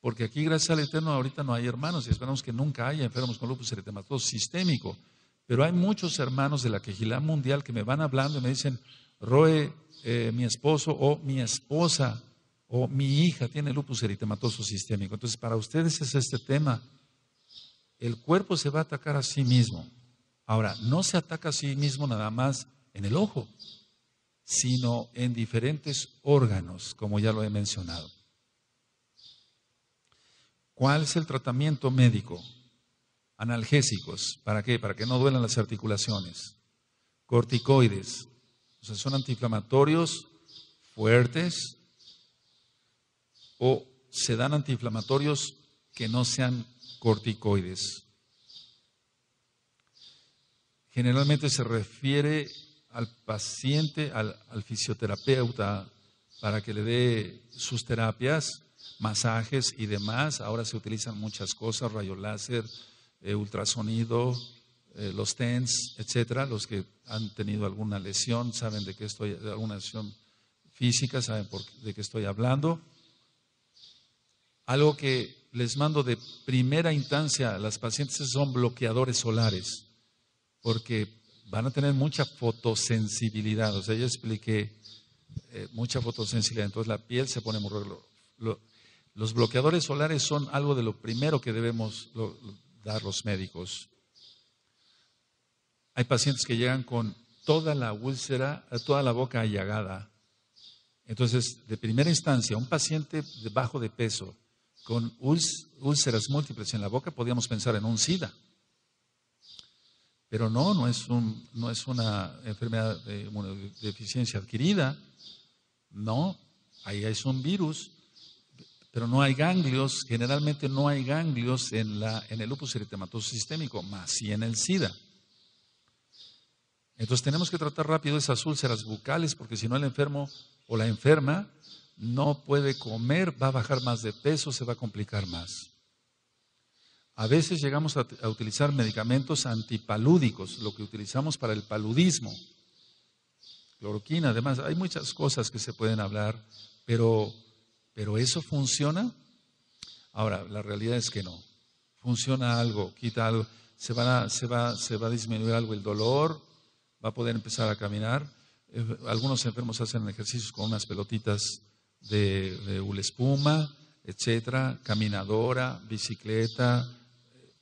Porque aquí, gracias al Eterno, ahorita no hay hermanos y esperamos que nunca haya enfermos con lupus eritematoso sistémico. Pero hay muchos hermanos de la Quejilá Mundial que me van hablando y me dicen, Roe, eh, mi esposo o mi esposa o mi hija tiene lupus eritematoso sistémico. Entonces, para ustedes es este tema. El cuerpo se va a atacar a sí mismo. Ahora, no se ataca a sí mismo nada más en el ojo, sino en diferentes órganos, como ya lo he mencionado. ¿Cuál es el tratamiento médico? Analgésicos, ¿para qué? Para que no duelan las articulaciones. Corticoides, o sea, son antiinflamatorios fuertes o se dan antiinflamatorios que no sean corticoides. Generalmente se refiere al paciente, al, fisioterapeuta, para que le dé sus terapias, masajes y demás. Ahora se utilizan muchas cosas, rayo láser, eh, ultrasonido, eh, los TENS, etcétera. Los que han tenido alguna lesión saben de qué estoy, de alguna lesión física, saben de qué estoy hablando. Algo que les mando de primera instancia a las pacientes son bloqueadores solares, porque van a tener mucha fotosensibilidad. O sea, yo expliqué eh, mucha fotosensibilidad. Entonces la piel se pone muy los bloqueadores solares son algo de lo primero que debemos dar los médicos. Hay pacientes que llegan con toda la úlcera, eh, toda la boca allagada. Entonces, de primera instancia, un paciente de bajo de peso con úlceras múltiples en la boca, podíamos pensar en un SIDA. Pero no, no es, un, no es una enfermedad de deficiencia adquirida. No, ahí es un virus, pero no hay ganglios. Generalmente no hay ganglios en, la, en el lupus eritematoso sistémico, más si en el SIDA. Entonces tenemos que tratar rápido esas úlceras bucales porque si no el enfermo o la enferma no puede comer, va a bajar más de peso, se va a complicar más. A veces llegamos a, utilizar medicamentos antipalúdicos, lo que utilizamos para el paludismo, cloroquina, además, hay muchas cosas que se pueden hablar, pero, pero ¿eso funciona? Ahora, la realidad es que no. Funciona algo, quita algo, se, va, a disminuir algo el dolor, va a poder empezar a caminar. Eh, algunos enfermos hacen ejercicios con unas pelotitas de, de espuma, etcétera, caminadora, bicicleta,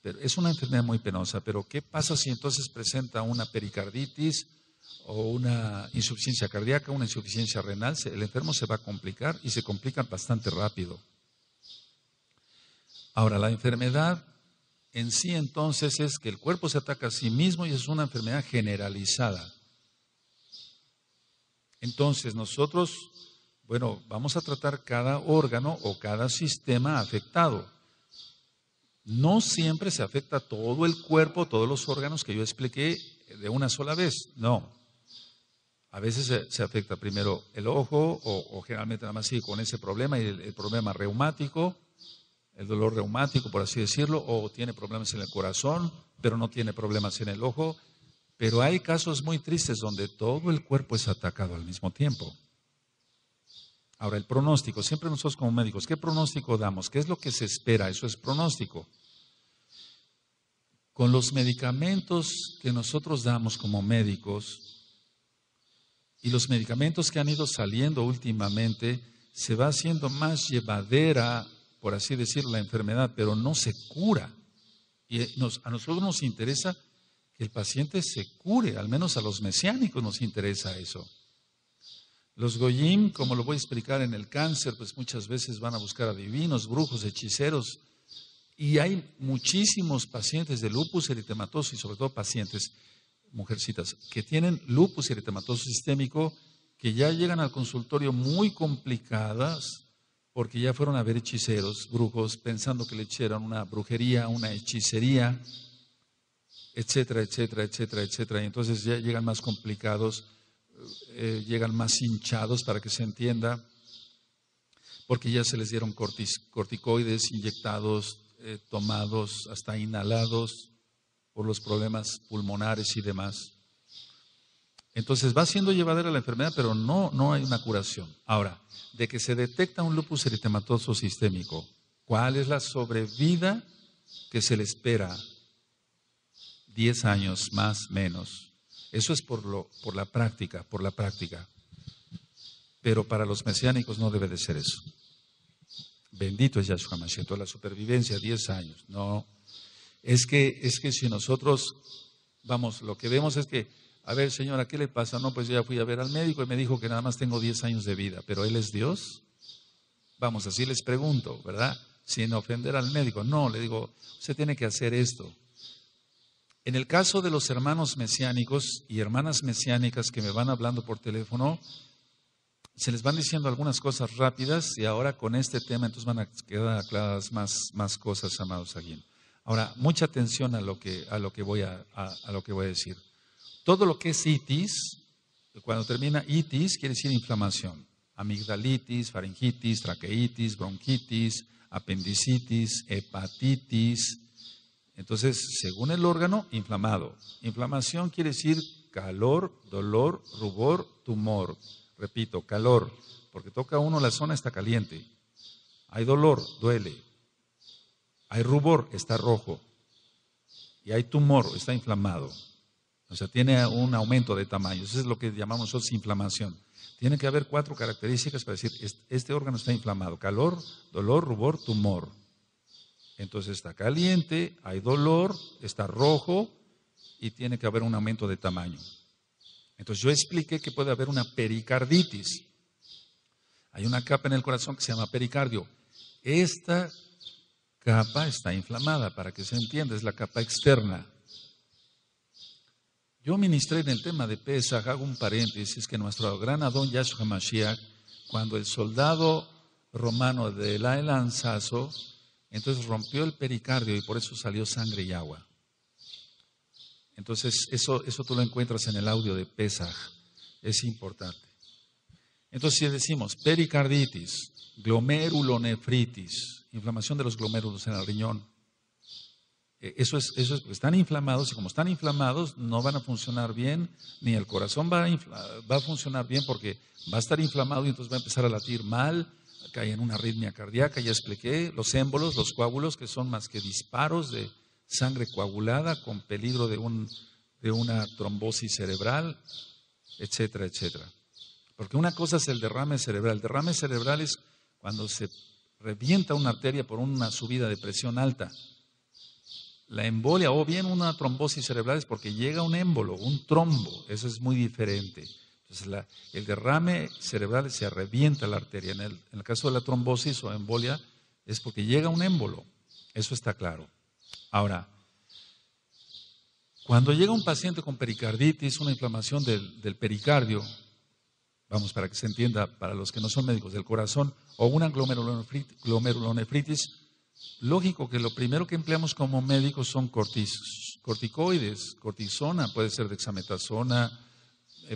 es una enfermedad muy penosa, pero ¿qué pasa si entonces presenta una pericarditis o una insuficiencia cardíaca, una insuficiencia renal? El enfermo se va a complicar y se complica bastante rápido. Ahora, la enfermedad en sí entonces es que el cuerpo se ataca a sí mismo y es una enfermedad generalizada. Entonces nosotros, bueno, vamos a tratar cada órgano o cada sistema afectado. No siempre se afecta todo el cuerpo, todos los órganos que yo expliqué de una sola vez. No. A veces se, afecta primero el ojo o, generalmente nada más sigue con ese problema y el, problema reumático, el dolor reumático, por así decirlo, o tiene problemas en el corazón, pero no tiene problemas en el ojo. Pero hay casos muy tristes donde todo el cuerpo es atacado al mismo tiempo. Ahora, el pronóstico, siempre nosotros como médicos, ¿qué pronóstico damos? ¿Qué es lo que se espera? Eso es pronóstico. Con los medicamentos que nosotros damos como médicos y los medicamentos que han ido saliendo últimamente, se va haciendo más llevadera, por así decirlo, la enfermedad, pero no se cura. Y eh, a nosotros nos interesa que el paciente se cure, al menos a los mesiánicos nos interesa eso. Los goyim, como lo voy a explicar en el cáncer, pues muchas veces van a buscar adivinos, brujos, hechiceros. Y hay muchísimos pacientes de lupus eritematoso y sobre todo pacientes, mujercitas, que tienen lupus eritematoso sistémico, que ya llegan al consultorio muy complicadas porque ya fueron a ver hechiceros, brujos, pensando que le echaron una brujería, una hechicería, etcétera, etcétera, etcétera, etcétera. Y entonces ya llegan más complicados eh, llegan más hinchados para que se entienda, porque ya se les dieron corticoides inyectados, eh, tomados, hasta inhalados por los problemas pulmonares y demás. Entonces va siendo llevadera la enfermedad, pero no, no hay una curación. Ahora, de que se detecta un lupus eritematoso sistémico, ¿cuál es la sobrevida que se le espera? 10 años más, menos. Eso es por, lo, por la práctica, por la práctica. Pero para los mesiánicos no debe de ser eso. Bendito es Yahshua Mashiach, toda la supervivencia, 10 años. No, es que, es que si nosotros, vamos, lo que vemos es que, a ver señora, ¿qué le pasa? No, pues yo ya fui a ver al médico y me dijo que nada más tengo 10 años de vida, pero él es Dios. Vamos, así les pregunto, ¿verdad? Sin ofender al médico. No, le digo, usted tiene que hacer esto. En el caso de los hermanos mesiánicos y hermanas mesiánicas que me van hablando por teléfono, se les van diciendo algunas cosas rápidas y ahora con este tema entonces van a quedar aclaradas más, cosas, amados alguien. Ahora, mucha atención a lo que, a lo que, voy, a, a lo que voy a decir. Todo lo que es itis, cuando termina itis, quiere decir inflamación. Amigdalitis, faringitis, traqueitis, bronquitis, apendicitis, hepatitis, entonces, según el órgano, inflamado. Inflamación quiere decir calor, dolor, rubor, tumor. Repito, calor, porque toca uno la zona está caliente. Hay dolor, duele. Hay rubor, está rojo. Y hay tumor, está inflamado. O sea, tiene un aumento de tamaño. Eso es lo que llamamos nosotros inflamación. Tiene que haber cuatro características para decir, este, este órgano está inflamado. Calor, dolor, rubor, tumor. Entonces está caliente, hay dolor, está rojo y tiene que haber un aumento de tamaño. Entonces yo expliqué que puede haber una pericarditis. Hay una capa en el corazón que se llama pericardio. Esta capa está inflamada, para que se entienda, es la capa externa. Yo ministré en el tema de pesa. hago un paréntesis, que nuestro gran Adón Yahshua Mashiach, cuando el soldado romano de la lanzazo entonces rompió el pericardio y por eso salió sangre y agua. Entonces eso, eso tú lo encuentras en el audio de Pesaj. Es importante. Entonces si decimos pericarditis, glomerulonefritis, inflamación de los glomérulos en el riñón, eh, eso es, pues, están inflamados y como están inflamados no van a funcionar bien, ni el corazón va va a funcionar bien porque va a estar inflamado y entonces va a empezar a latir mal cae en una arritmia cardíaca, ya expliqué, los émbolos, los coágulos, que son más que disparos de sangre coagulada con peligro de, de una trombosis cerebral, etcétera, etcétera. Porque una cosa es el derrame cerebral. El derrame cerebral es cuando se revienta una arteria por una subida de presión alta. La embolia o bien una trombosis cerebral es porque llega un émbolo, un trombo. Eso es muy diferente el derrame cerebral se revienta la arteria. En el, caso de la trombosis o embolia es porque llega un émbolo. Eso está claro. Ahora, cuando llega un paciente con pericarditis, una inflamación del, pericardio, vamos, para que se entienda, para los que no son médicos del corazón, o una glomerulonefritis, lógico que lo primero que empleamos como médicos son corticoides, cortisona, puede ser dexametasona,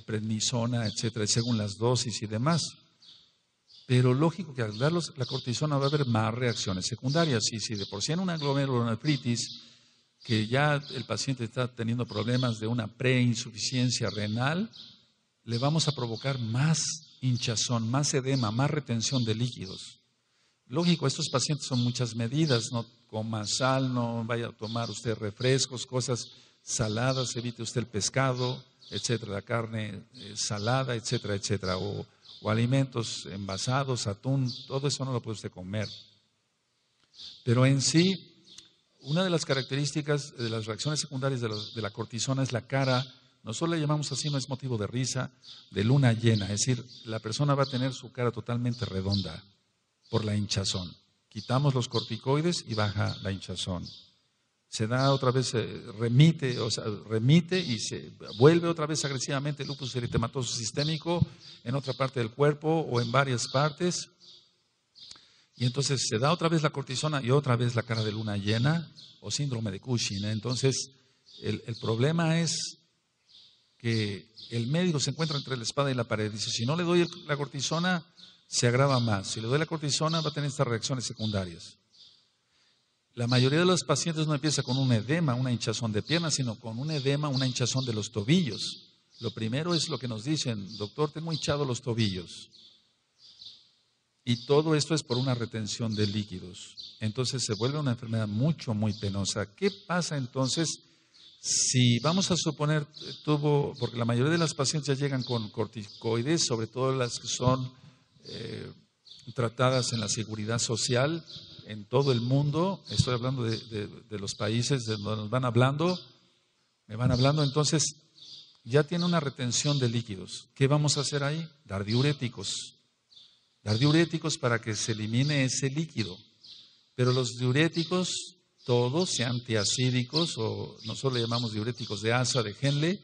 prednisona, etcétera, según las dosis y demás. Pero lógico que al dar la cortisona va a haber más reacciones secundarias. Y si de por sí en una glomerulonefritis, que ya el paciente está teniendo problemas de una preinsuficiencia renal, le vamos a provocar más hinchazón, más edema, más retención de líquidos. Lógico, estos pacientes son muchas medidas, no coma sal, no vaya a tomar usted refrescos, cosas saladas, evite usted el pescado, etcétera, la carne eh, salada, etcétera, etcétera, o, alimentos envasados, atún, todo eso no lo puede usted comer. Pero en sí, una de las características de las reacciones secundarias de, de la cortisona es la cara. Nosotros le llamamos así, no es motivo de risa, de luna llena. Es decir, la persona va a tener su cara totalmente redonda por la hinchazón. Quitamos los corticoides y baja la hinchazón se da otra vez, eh, remite, o sea, remite y se vuelve otra vez agresivamente el lupus eritematoso sistémico en otra parte del cuerpo o en varias partes. Y entonces se da otra vez la cortisona y otra vez la cara de luna llena o síndrome de Cushing. ¿eh? Entonces, el, el, problema es que el médico se encuentra entre la espada y la pared. Dice, si no le doy la cortisona, se agrava más. Si le doy la cortisona, va a tener estas reacciones secundarias. La mayoría de los pacientes no empieza con un edema, una hinchazón de piernas, sino con un edema, una hinchazón de los tobillos. Lo primero es lo que nos dicen, doctor, tengo hinchado los tobillos. Y todo esto es por una retención de líquidos. Entonces se vuelve una enfermedad mucho, muy penosa. ¿Qué pasa entonces si vamos a suponer tuvo, porque la mayoría de las pacientes llegan con corticoides, sobre todo las que son eh, tratadas en la seguridad social, en todo el mundo, estoy hablando de, los países donde nos van hablando, me van hablando, entonces ya tiene una retención de líquidos. ¿Qué vamos a hacer ahí? Dar diuréticos. Dar diuréticos para que se elimine ese líquido. Pero los diuréticos, todos, sean antiacídicos o nosotros le llamamos diuréticos de asa, de Henle,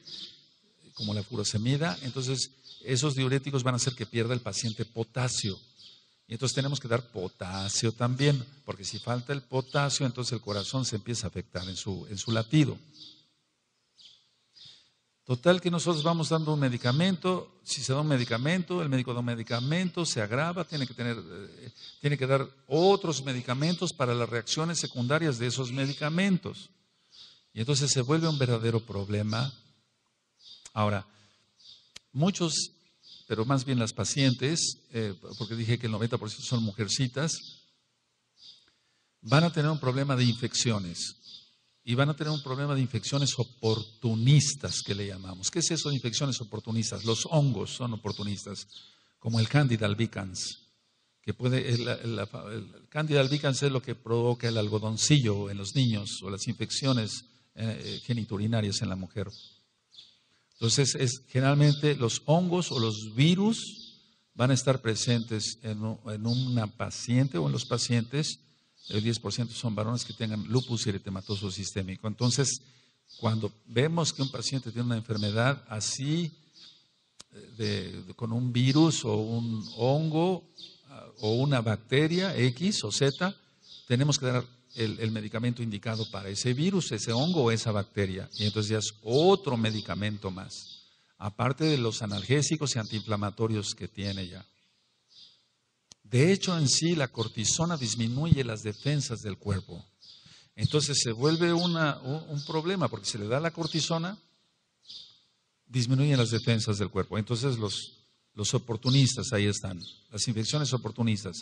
como la furosemida, entonces esos diuréticos van a hacer que pierda el paciente potasio. Y entonces tenemos que dar potasio también, porque si falta el potasio, entonces el corazón se empieza a afectar en su, latido. Total que nosotros vamos dando un medicamento, si se da un medicamento, el médico da un medicamento, se agrava, tiene que eh, dar otros medicamentos para las reacciones secundarias de esos medicamentos. Y entonces se vuelve un verdadero problema. Ahora, muchos pero más bien las pacientes, eh, porque dije que el 90% son mujercitas, van a tener un problema de infecciones y van a tener un problema de infecciones oportunistas que le llamamos. ¿Qué es eso de infecciones oportunistas? Los hongos son oportunistas, como el Candida albicans, que puede el, Candida albicans es lo que provoca el algodoncillo en los niños o las infecciones eh, geniturinarias en la mujer. Entonces, es, generalmente los hongos o los virus van a estar presentes en, una paciente o en los pacientes. El 10% son varones que tengan lupus eritematoso sistémico. Entonces, cuando vemos que un paciente tiene una enfermedad así, eh, con un virus o un hongo ah, o una bacteria X o Z, tenemos que dar el, medicamento indicado para ese virus, ese hongo o esa bacteria. Y entonces ya es otro medicamento más, aparte de los analgésicos y antiinflamatorios que tiene ya. De hecho, en sí, la cortisona disminuye las defensas del cuerpo. Entonces se vuelve un problema porque se le da la cortisona, disminuyen las defensas del cuerpo. Entonces los, los oportunistas ahí están, las infecciones oportunistas.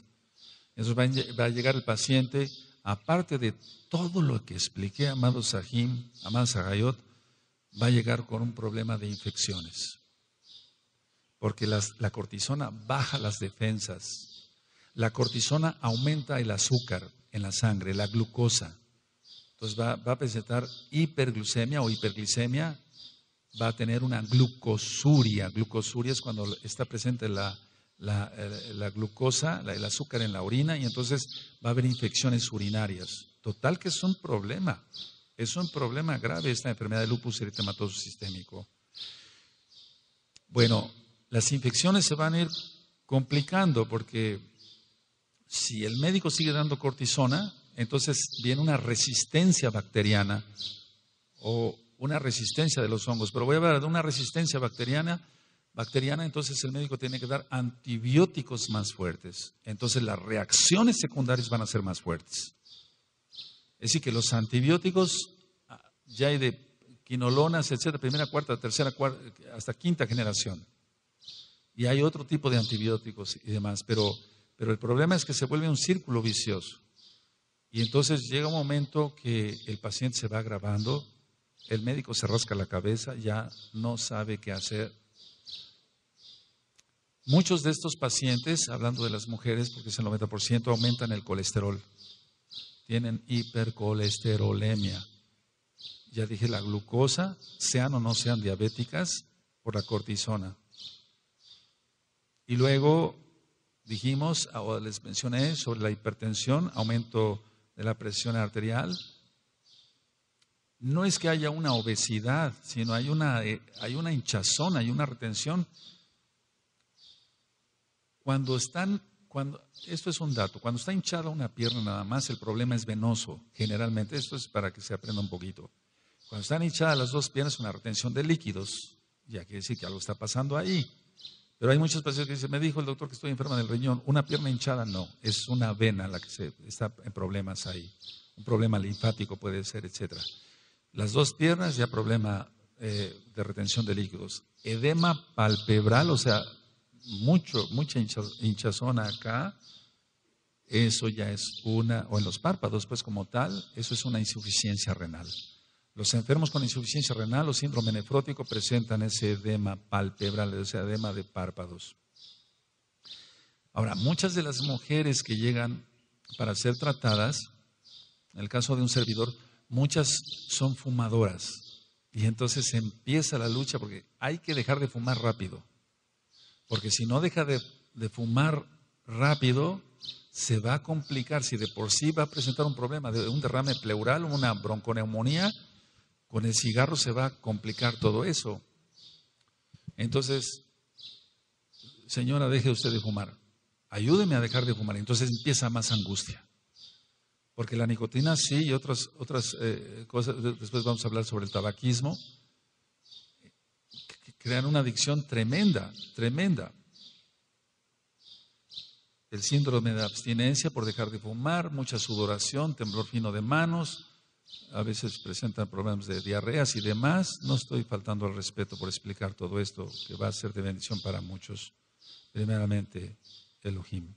Entonces va a llegar el paciente aparte de todo lo que expliqué, amado Sahim, amado Sagayot, va a llegar con un problema de infecciones. Porque la cortisona baja las defensas. La cortisona aumenta el azúcar en la sangre, la glucosa. Entonces va, a presentar hiperglucemia o hiperglicemia. Va a tener una glucosuria. Glucosuria es cuando está presente la la, glucosa, el azúcar en la orina y entonces va a haber infecciones urinarias. Total que es un problema, es un problema grave esta enfermedad de lupus eritematoso sistémico. Bueno, las infecciones se van a ir complicando porque si el médico sigue dando cortisona, entonces viene una resistencia bacteriana o una resistencia de los hongos. Pero voy a hablar de una resistencia bacteriana bacteriana, entonces el médico tiene que dar antibióticos más fuertes. Entonces las reacciones secundarias van a ser más fuertes. Es decir, que los antibióticos ah, ya hay de quinolonas, etcétera, primera, cuarta, tercera, hasta quinta generación. Y hay otro tipo de antibióticos y demás, pero, pero el problema es que se vuelve un círculo vicioso. Y entonces llega un momento que el paciente se va agravando, el médico se rasca la cabeza, ya no sabe qué hacer, Muchos de estos pacientes, hablando de las mujeres, porque es el 90%, aumentan el colesterol. Tienen hipercolesterolemia. Ya dije la glucosa, sean o no sean diabéticas, por la cortisona. Y luego dijimos, ah, o les mencioné sobre la hipertensión, aumento de la presión arterial. No es que haya una obesidad, sino hay una, eh, hay una hinchazón, hay una retención cuando están, cuando, esto es un dato, cuando está hinchada una pierna nada más, el problema es venoso, generalmente. Esto es para que se aprenda un poquito. Cuando están hinchadas las dos piernas, una retención de líquidos, ya quiere decir que algo está pasando ahí. Pero hay muchos pacientes que dicen, me dijo el doctor que estoy enferma del riñón, una pierna hinchada, no, es una vena la que está en problemas ahí, un problema linfático puede ser, etc. Las dos piernas ya problema eh, de retención de líquidos. Edema palpebral, o sea, mucho, mucha hinchazón acá, eso ya es una, o en los párpados, pues como tal, eso es una insuficiencia renal. Los enfermos con insuficiencia renal o síndrome nefrótico presentan ese edema palpebral, ese edema de párpados. Ahora, muchas de las mujeres que llegan para ser tratadas, en el caso de un servidor, muchas son fumadoras. Y entonces empieza la lucha porque hay que dejar de fumar rápido. Porque si no deja de, fumar rápido, se va a complicar. Si de por sí va a presentar un problema de un derrame pleural, una bronconeumonía, con el cigarro se va a complicar todo eso. Entonces, señora, deje usted de fumar. Ayúdeme a dejar de fumar. Entonces empieza más angustia. Porque la nicotina sí y otras, otras eh, cosas, después vamos a hablar sobre el tabaquismo, crean una adicción tremenda, tremenda. El síndrome de abstinencia por dejar de fumar, mucha sudoración, temblor fino de manos, a veces presentan problemas de diarreas y demás. No estoy faltando al respeto por explicar todo esto, que va a ser de bendición para muchos. Primeramente, Elohim.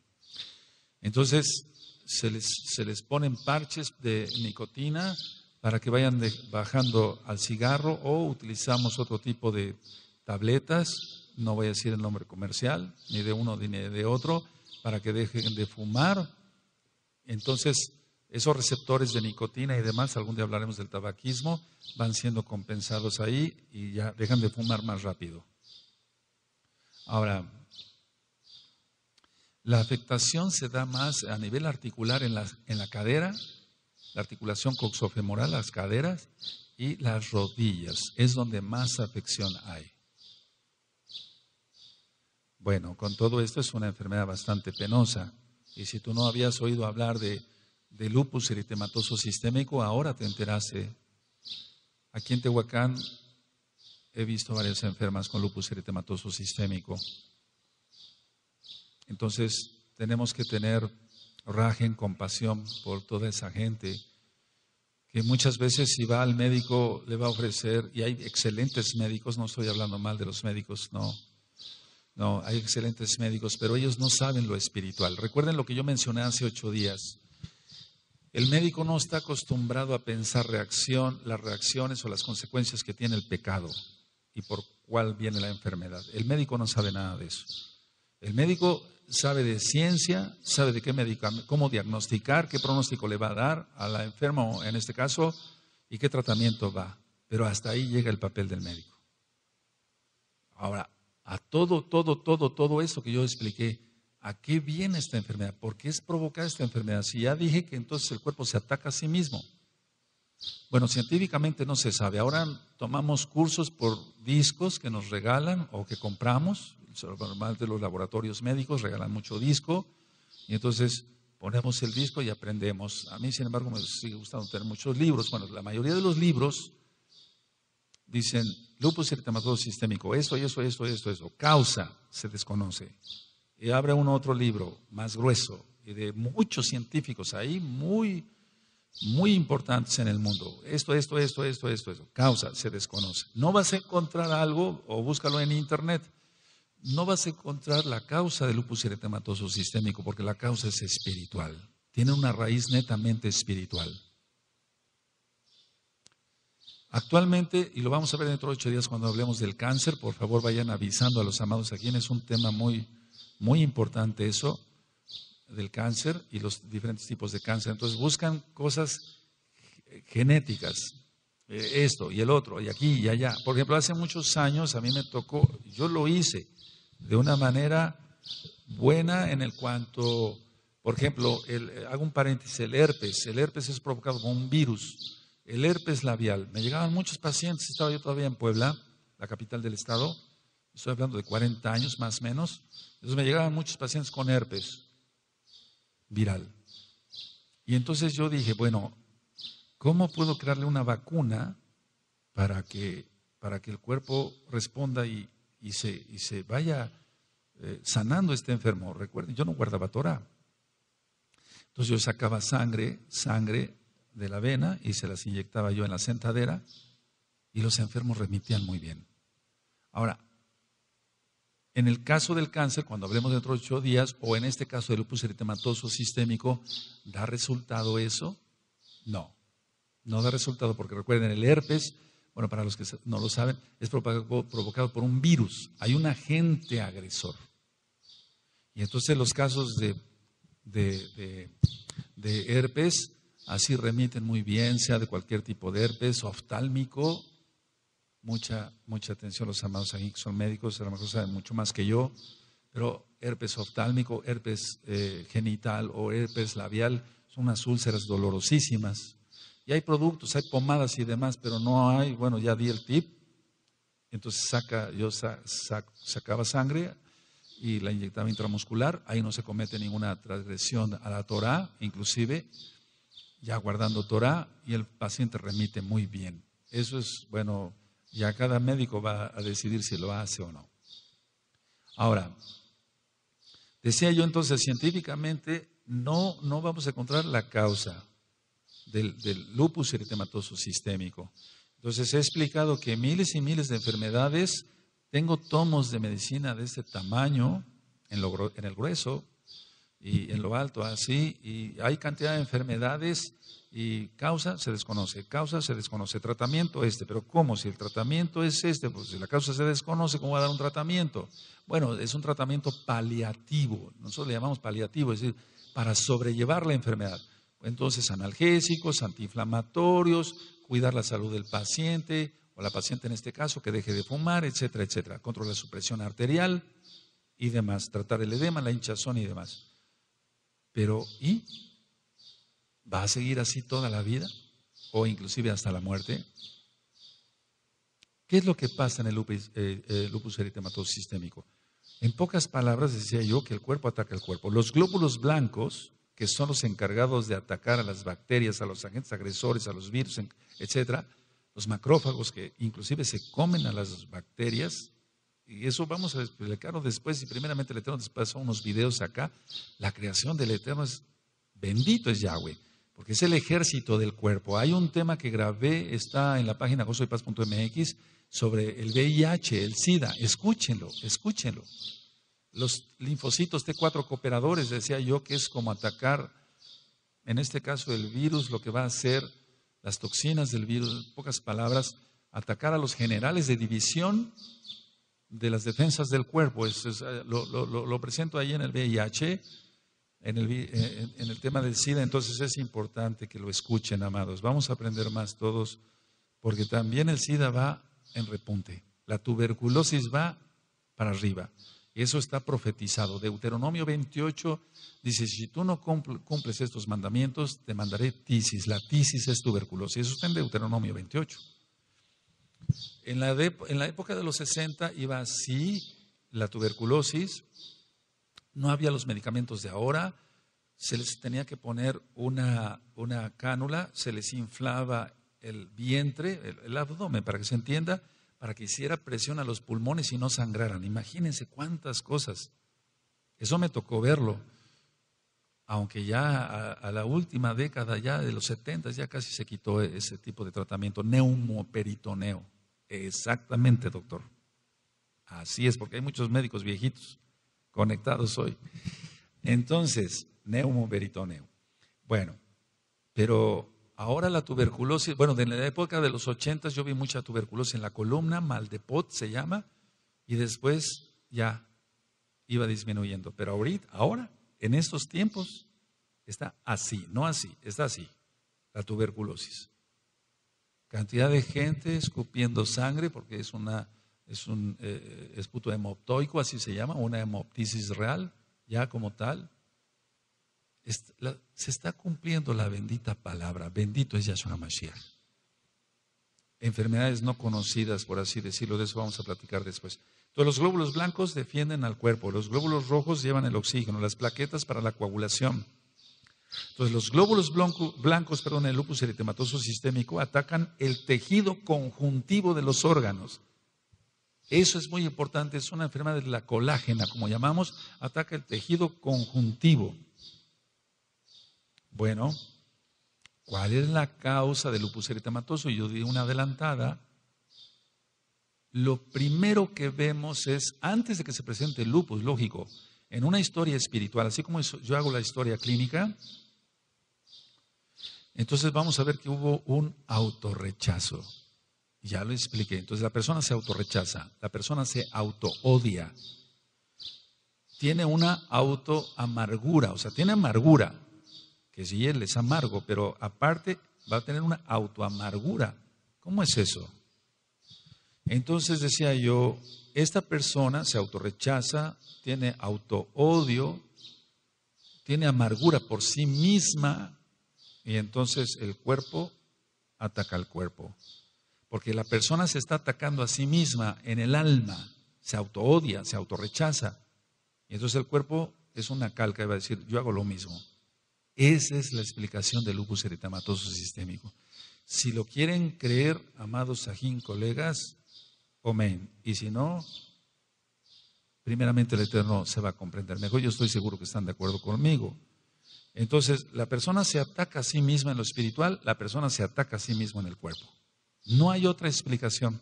Entonces, se les, ponen parches de nicotina para que vayan bajando al cigarro o utilizamos otro tipo de, tabletas, no voy a decir el nombre comercial, ni de uno ni de otro, para que dejen de fumar. Entonces, esos receptores de nicotina y demás, algún día hablaremos del tabaquismo, van siendo compensados ahí y ya dejan de fumar más rápido. Ahora, la afectación se da más a nivel articular en la, en la cadera, la articulación coxofemoral, las caderas y las rodillas. Es donde más afección hay. Bueno, con todo esto es una enfermedad bastante penosa. Y si tú no habías oído hablar de, lupus eritematoso sistémico, ahora te enteraste. Aquí en Tehuacán he visto varias enfermas con lupus eritematoso sistémico. Entonces, tenemos que tener raje en compasión por toda esa gente que muchas veces si va al médico le va a ofrecer, y hay excelentes médicos, no estoy hablando mal de los médicos, no, no, hay excelentes médicos, pero ellos no saben lo espiritual. Recuerden lo que yo mencioné hace ocho días. El médico no está acostumbrado a pensar reacción, las reacciones o las consecuencias que tiene el pecado y por cuál viene la enfermedad. El médico no sabe nada de eso. El médico sabe de ciencia, sabe de qué medicamento, cómo diagnosticar, qué pronóstico le va a dar a la enferma o en este caso y qué tratamiento va. Pero hasta ahí llega el papel del médico. Ahora, a todo, todo, todo, todo eso que yo expliqué. ¿A qué viene esta enfermedad? ¿Por qué es provocada esta enfermedad? Si ya dije que entonces el cuerpo se ataca a sí mismo. Bueno, científicamente no se sabe. Ahora tomamos cursos por discos que nos regalan o que compramos. Normalmente los laboratorios médicos regalan mucho disco y entonces ponemos el disco y aprendemos. A mí, sin embargo, me sigue gustando tener muchos libros. Bueno, la mayoría de los libros Dicen, lupus eritematoso sistémico, esto, eso, esto, esto, eso. Causa se desconoce. Y abre un otro libro más grueso y de muchos científicos ahí muy, muy importantes en el mundo. Esto, esto, esto, esto, esto, Causa se desconoce. No vas a encontrar algo o búscalo en internet. No vas a encontrar la causa del lupus eritematoso sistémico porque la causa es espiritual. Tiene una raíz netamente espiritual. Actualmente, y lo vamos a ver dentro de ocho días cuando hablemos del cáncer, por favor vayan avisando a los amados aquí, es un tema muy, muy importante eso, del cáncer y los diferentes tipos de cáncer. Entonces buscan cosas genéticas, eh, esto y el otro, y aquí y allá. Por ejemplo, hace muchos años a mí me tocó, yo lo hice de una manera buena en el cuanto, por ejemplo, eh, hago un paréntesis, el herpes, el herpes es provocado por un virus el herpes labial. Me llegaban muchos pacientes, estaba yo todavía en Puebla, la capital del estado, estoy hablando de 40 años más o menos, entonces me llegaban muchos pacientes con herpes viral. Y entonces yo dije, bueno, ¿cómo puedo crearle una vacuna para que, para que el cuerpo responda y, se, vaya eh, sanando este enfermo? Recuerden, yo no guardaba Torah. Entonces yo sacaba sangre, sangre, de la vena y se las inyectaba yo en la sentadera y los enfermos remitían muy bien. Ahora, en el caso del cáncer, cuando hablemos dentro de ocho días, o en este caso del lupus eritematoso sistémico, ¿da resultado eso? No, no da resultado, porque recuerden, el herpes, bueno, para los que no lo saben, es provocado por un virus, hay un agente agresor. Y entonces los casos de, de, de herpes Así remiten muy bien, sea de cualquier tipo de herpes, oftálmico. Mucha, mucha atención, los amados aquí que son médicos, a lo mejor saben mucho más que yo, pero herpes oftálmico, herpes eh, genital o herpes labial son unas úlceras dolorosísimas. Y hay productos, hay pomadas y demás, pero no hay, bueno, ya di el tip. Entonces saca, yo sacaba sangre y la inyectaba intramuscular. Ahí no se comete ninguna transgresión a la Torah, inclusive ya guardando Torah y el paciente remite muy bien. Eso es, bueno, ya cada médico va a decidir si lo hace o no. Ahora, decía yo entonces, científicamente no, vamos a encontrar la causa del, lupus eritematoso sistémico. Entonces he explicado que miles y miles de enfermedades, tengo tomos de medicina de este tamaño, en el grueso, y en lo alto, así, ah, y hay cantidad de enfermedades y causa se desconoce, causa se desconoce, tratamiento este, pero ¿cómo? Si el tratamiento es este, pues si la causa se desconoce, ¿cómo va a dar un tratamiento? Bueno, es un tratamiento paliativo, nosotros le llamamos paliativo, es decir, para sobrellevar la enfermedad. Entonces, analgésicos, antiinflamatorios, cuidar la salud del paciente, o la paciente en este caso, que deje de fumar, etcétera, etcétera, control su supresión arterial y demás, tratar el edema, la hinchazón y demás. Pero ¿y? ¿Va a seguir así toda la vida? ¿O inclusive hasta la muerte? ¿Qué es lo que pasa en el lupus, eh, eh eritematoso sistémico? En pocas palabras decía yo que el cuerpo ataca el cuerpo. Los glóbulos blancos, que son los encargados de atacar a las bacterias, a los agentes agresores, a los virus, etc. los macrófagos que inclusive se comen a las bacterias, y eso vamos a explicarlo después. Y primeramente el Eterno, después son unos videos acá. La creación del Eterno es bendito es Yahweh, porque es el ejército del cuerpo. Hay un tema que grabé, está en la página gozoypaz.mx, sobre el VIH, el SIDA. Escúchenlo, escúchenlo. Los linfocitos T4 cooperadores, decía yo, que es como atacar, en este caso el virus, lo que va a hacer, las toxinas del virus, en pocas palabras, atacar a los generales de división de las defensas del cuerpo. Eh, lo, presento ahí en el VIH, en el, eh, el tema del SIDA, entonces es importante que lo escuchen, amados. Vamos a aprender más todos, porque también el SIDA va en repunte. La tuberculosis va para arriba. Eso está profetizado. Deuteronomio 28 dice, si tú no cumples estos mandamientos, te mandaré tisis. La tisis es tuberculosis. Eso está en Deuteronomio 28. En la, época de los 60 iba así la tuberculosis, no había los medicamentos de ahora, se les tenía que poner una, cánula, se les inflaba el vientre, el, abdomen, para que se entienda, para que hiciera presión a los pulmones y no sangraran. Imagínense cuántas cosas. Eso me tocó verlo. Aunque ya a, la última década, ya de los 70, ya casi se quitó ese tipo de tratamiento, neumoperitoneo. Exactamente, doctor. Así es, porque hay muchos médicos viejitos conectados hoy. Entonces, neumo-veritoneo Bueno, pero ahora la tuberculosis, bueno, en la época de los 80 yo vi mucha tuberculosis en la columna, mal de pot se llama, y después ya iba disminuyendo. Pero ahorita, ahora, en estos tiempos, está así, no así, está así, la tuberculosis cantidad de gente escupiendo sangre, porque es una es un eh, eh, esputo hemoptoico, así se llama, una hemoptisis real, ya como tal. se está cumpliendo la bendita palabra, bendito es Yahshua Mashiach. Enfermedades no conocidas, por así decirlo, de eso vamos a platicar después. todos los glóbulos blancos defienden al cuerpo, los glóbulos rojos llevan el oxígeno, las plaquetas para la coagulación. Entonces, los glóbulos blancos perdón, el lupus eritematoso sistémico atacan el tejido conjuntivo de los órganos. Eso es muy importante, es una enfermedad de la colágena, como llamamos, ataca el tejido conjuntivo. Bueno, ¿cuál es la causa del lupus eritematoso? Yo di una adelantada. Lo primero que vemos es, antes de que se presente el lupus, lógico, en una historia espiritual, así como yo hago la historia clínica, entonces vamos a ver que hubo un autorrechazo. Ya lo expliqué. Entonces la persona se autorrechaza, la persona se autoodia. Tiene una autoamargura, o sea, tiene amargura, que si él es amargo, pero aparte va a tener una autoamargura. ¿Cómo es eso? Entonces decía yo, esta persona se autorrechaza, tiene autoodio, tiene amargura por sí misma, y entonces el cuerpo ataca al cuerpo. Porque la persona se está atacando a sí misma en el alma, se autoodia, se autorrechaza. Y entonces el cuerpo es una calca y va a decir, yo hago lo mismo. Esa es la explicación del lupus eritematoso sistémico. Si lo quieren creer, amados Sajín, colegas, amén. Y si no, primeramente el Eterno se va a comprender mejor. Yo estoy seguro que están de acuerdo conmigo. Entonces, la persona se ataca a sí misma en lo espiritual, la persona se ataca a sí misma en el cuerpo. No hay otra explicación.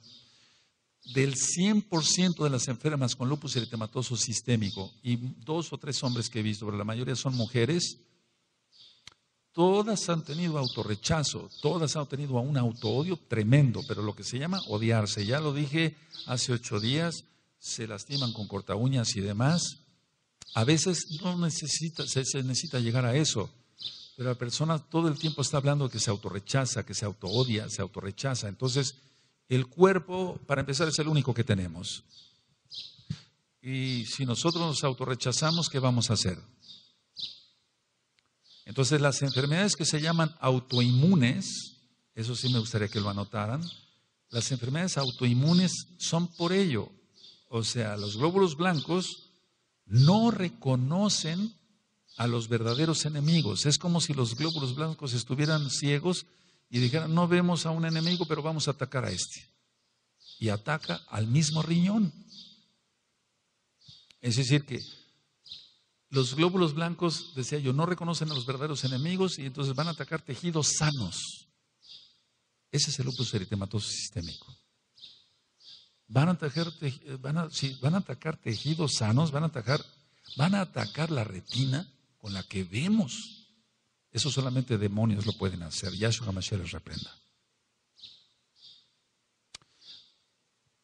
Del 100% de las enfermas con lupus eritematoso sistémico, y dos o tres hombres que he visto, pero la mayoría son mujeres, todas han tenido autorrechazo, todas han tenido un autoodio tremendo, pero lo que se llama odiarse, ya lo dije hace ocho días, se lastiman con corta uñas y demás, a veces no necesita, se, necesita llegar a eso, pero la persona todo el tiempo está hablando que se autorrechaza, que se autoodia, se autorrechaza. Entonces, el cuerpo, para empezar, es el único que tenemos. Y si nosotros nos autorrechazamos, ¿qué vamos a hacer? Entonces, las enfermedades que se llaman autoinmunes, eso sí me gustaría que lo anotaran, las enfermedades autoinmunes son por ello. O sea, los glóbulos blancos no reconocen a los verdaderos enemigos. Es como si los glóbulos blancos estuvieran ciegos y dijeran, no vemos a un enemigo, pero vamos a atacar a este. Y ataca al mismo riñón. Es decir, que los glóbulos blancos, decía yo, no reconocen a los verdaderos enemigos y entonces van a atacar tejidos sanos. Ese es el lupus eritematoso sistémico. Eh, van a, atacar, tejidos sanos, van a atacar, van a atacar la retina con la que vemos. Eso solamente demonios lo pueden hacer. Yahshua Mashiach les reprenda.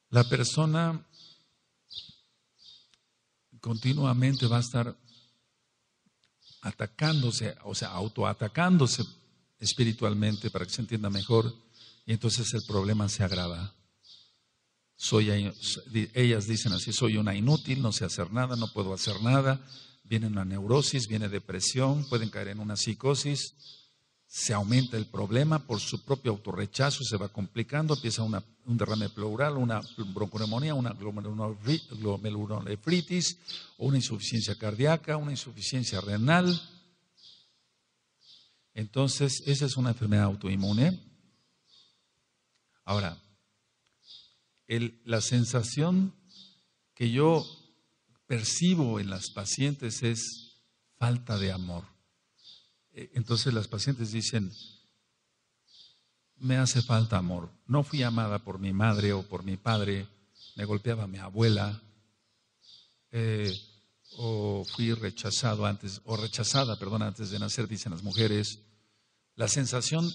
La persona continuamente va a estar atacándose, o sea, autoatacándose espiritualmente para que se entienda mejor, y entonces el problema se agrava soy, ellas dicen así, soy una inútil, no sé hacer nada, no puedo hacer nada, viene una neurosis, viene depresión, pueden caer en una psicosis, se aumenta el problema por su propio autorrechazo, se va complicando, empieza un derrame pleural, una bronconeumonía, una glomerulonefritis, una insuficiencia cardíaca, una insuficiencia renal. Entonces, esa es una enfermedad autoinmune. Ahora, la sensación que yo percibo en las pacientes es falta de amor. E, entonces las pacientes dicen, me hace falta amor. No fui amada por mi madre o por mi padre, me golpeaba mi abuela, eh, o fui rechazado antes, o rechazada, perdón, antes de nacer, dicen las mujeres. La sensación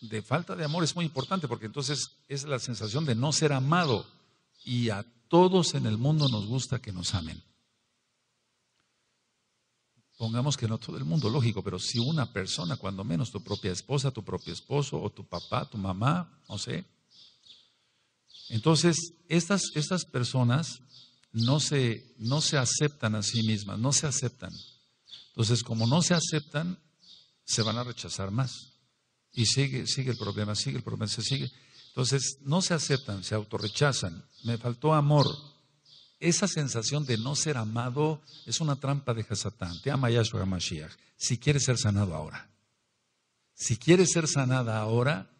de falta de amor es muy importante porque entonces es la sensación de no ser amado y a todos en el mundo nos gusta que nos amen. Pongamos que no todo el mundo, lógico, pero si una persona, cuando menos tu propia esposa, tu propio esposo o tu papá, tu mamá, no sé. Entonces, estas, personas no se, no se aceptan a sí mismas, no se aceptan. Entonces, como no se aceptan, se van a rechazar más. Y sigue, sigue el problema, sigue el problema, se sigue. Entonces, no se aceptan, se autorrechazan. Me faltó amor. Esa sensación de no ser amado es una trampa de Hasatán. Te ama Yahshua Mashiach. Si quieres ser sanado ahora. Si quieres ser sanada ahora,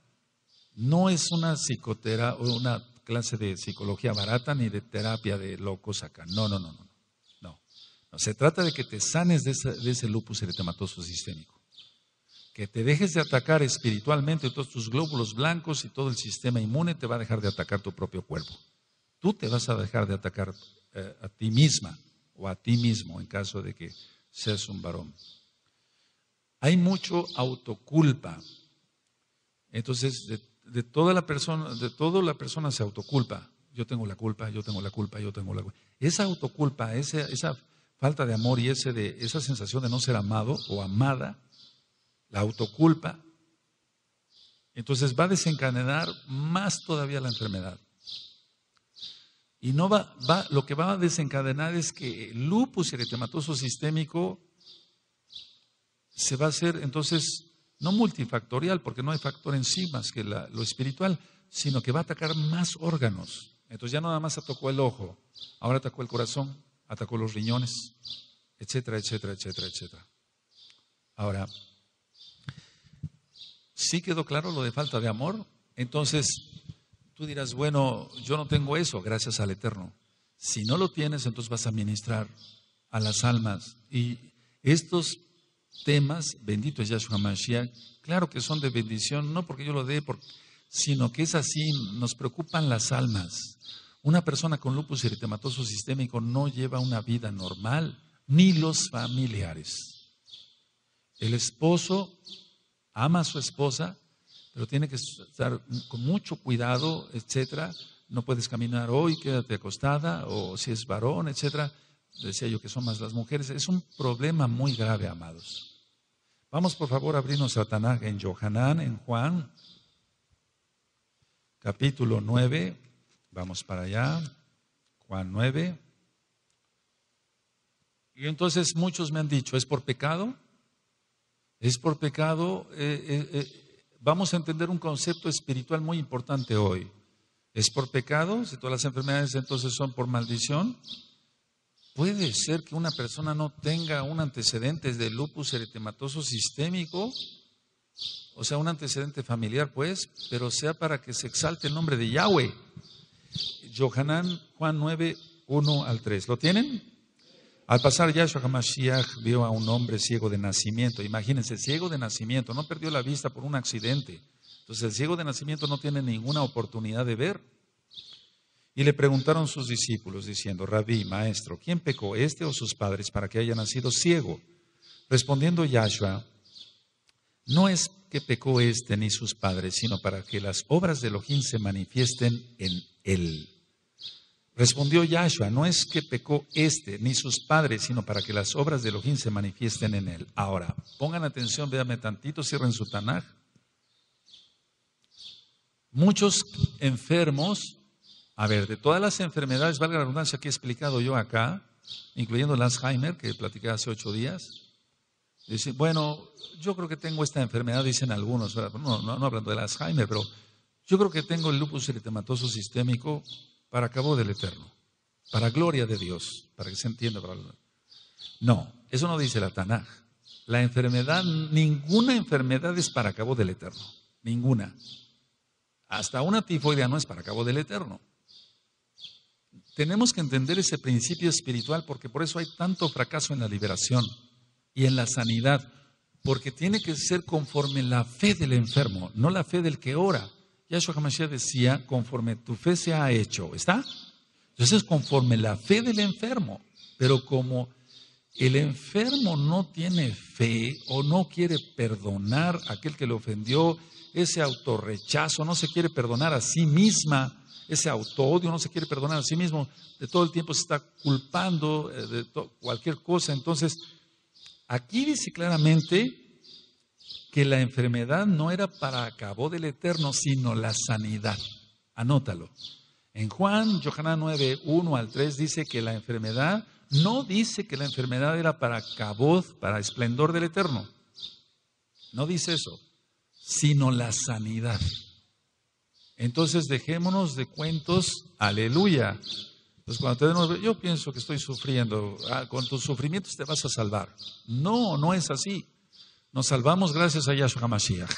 no es una psicotera o una clase de psicología barata ni de terapia de locos acá. No, no, no, no. No. no se trata de que te sanes de ese, de ese lupus eritematoso sistémico que te dejes de atacar espiritualmente todos tus glóbulos blancos y todo el sistema inmune te va a dejar de atacar tu propio cuerpo. Tú te vas a dejar de atacar eh, a ti misma o a ti mismo en caso de que seas un varón. Hay mucho autoculpa. Entonces, de, toda la persona, de toda la se autoculpa. Yo tengo la culpa, yo tengo la culpa, yo tengo la culpa. Esa autoculpa, esa, esa falta de amor y ese de, esa sensación de no ser amado o amada, la autoculpa, entonces va a desencadenar más todavía la enfermedad. Y no va, lo que va a desencadenar es que el lupus eritematoso sistémico se va a hacer entonces no multifactorial, porque no hay factor en sí más que lo espiritual, sino que va a atacar más órganos. Entonces ya nada más atacó el ojo, ahora atacó el corazón, atacó los riñones, etcétera, etcétera, etcétera, etcétera. Ahora, si quedó claro lo de falta de amor? Entonces, tú dirás, bueno, yo no tengo eso, gracias al Eterno. Si no lo tienes, entonces vas a ministrar a las almas. Y estos temas, bendito es Yahshua Mashiach, claro que son de bendición, no porque yo lo dé, sino que es así, nos preocupan las almas. Una persona con lupus eritematoso sistémico no lleva una vida normal, ni los familiares. El esposo ama a su esposa, pero tiene que estar con mucho cuidado, etcétera. No puedes caminar hoy, quédate acostada, o si es varón, etcétera. Decía yo que son más las mujeres. Es un problema muy grave, amados. Vamos por favor a abrirnos a Tanaj en Johanán, en Juan, capítulo 9. Vamos para allá. Juan 9. Y entonces muchos me han dicho, ¿es por pecado? Es por pecado, eh, eh, eh, vamos a entender un concepto espiritual muy importante hoy. ¿Es por pecado? Si todas las enfermedades entonces son por maldición. Puede ser que una persona no tenga un antecedente de lupus eritematoso sistémico, o sea, un antecedente familiar, pues, pero sea para que se exalte el nombre de Yahweh. Johanán Juan 9, 1 al 3. ¿Lo tienen? Al pasar Yahshua HaMashiach vio a un hombre ciego de nacimiento. Imagínense, ciego de nacimiento, no perdió la vista por un accidente. Entonces el ciego de nacimiento no tiene ninguna oportunidad de ver. Y le preguntaron sus discípulos diciendo, Rabí, maestro, ¿quién pecó, este o sus padres, para que haya nacido ciego? Respondiendo Yahshua, no es que pecó este ni sus padres, sino para que las obras de Elohim se manifiesten en él. Respondió Yahshua, no es que pecó este, ni sus padres, sino para que las obras de Elohim se manifiesten en él. Ahora, pongan atención, véanme tantito, cierren su Tanaj. Muchos enfermos, a ver, de todas las enfermedades, valga la redundancia que he explicado yo acá, incluyendo el Alzheimer, que platicé hace ocho días, dicen, bueno, yo creo que tengo esta enfermedad, dicen algunos, no, no, no hablando del Alzheimer, pero yo creo que tengo el lupus eritematoso sistémico, para cabo del Eterno, para gloria de Dios, para que se entienda. No, eso no dice la Tanaj. La enfermedad, ninguna enfermedad es para cabo del Eterno, ninguna. Hasta una tifoidea no es para cabo del Eterno. Tenemos que entender ese principio espiritual porque por eso hay tanto fracaso en la liberación y en la sanidad, porque tiene que ser conforme la fe del enfermo, no la fe del que ora. Yahshua Hamashiach decía, conforme tu fe se ha hecho, ¿está? Entonces, conforme la fe del enfermo, pero como el enfermo no tiene fe o no quiere perdonar a aquel que le ofendió, ese autorrechazo, no se quiere perdonar a sí misma, ese autoodio, no se quiere perdonar a sí mismo, de todo el tiempo se está culpando eh, de cualquier cosa. Entonces, aquí dice claramente que la enfermedad no era para acabó del eterno, sino la sanidad. Anótalo. En Juan, Johanna 9, 1 al 3 dice que la enfermedad, no dice que la enfermedad era para acabó, para esplendor del eterno. No dice eso, sino la sanidad. Entonces dejémonos de cuentos, aleluya. Pues cuando te yo pienso que estoy sufriendo, ah, con tus sufrimientos te vas a salvar. No, no es así. Nos salvamos gracias a Yahshua HaMashiach.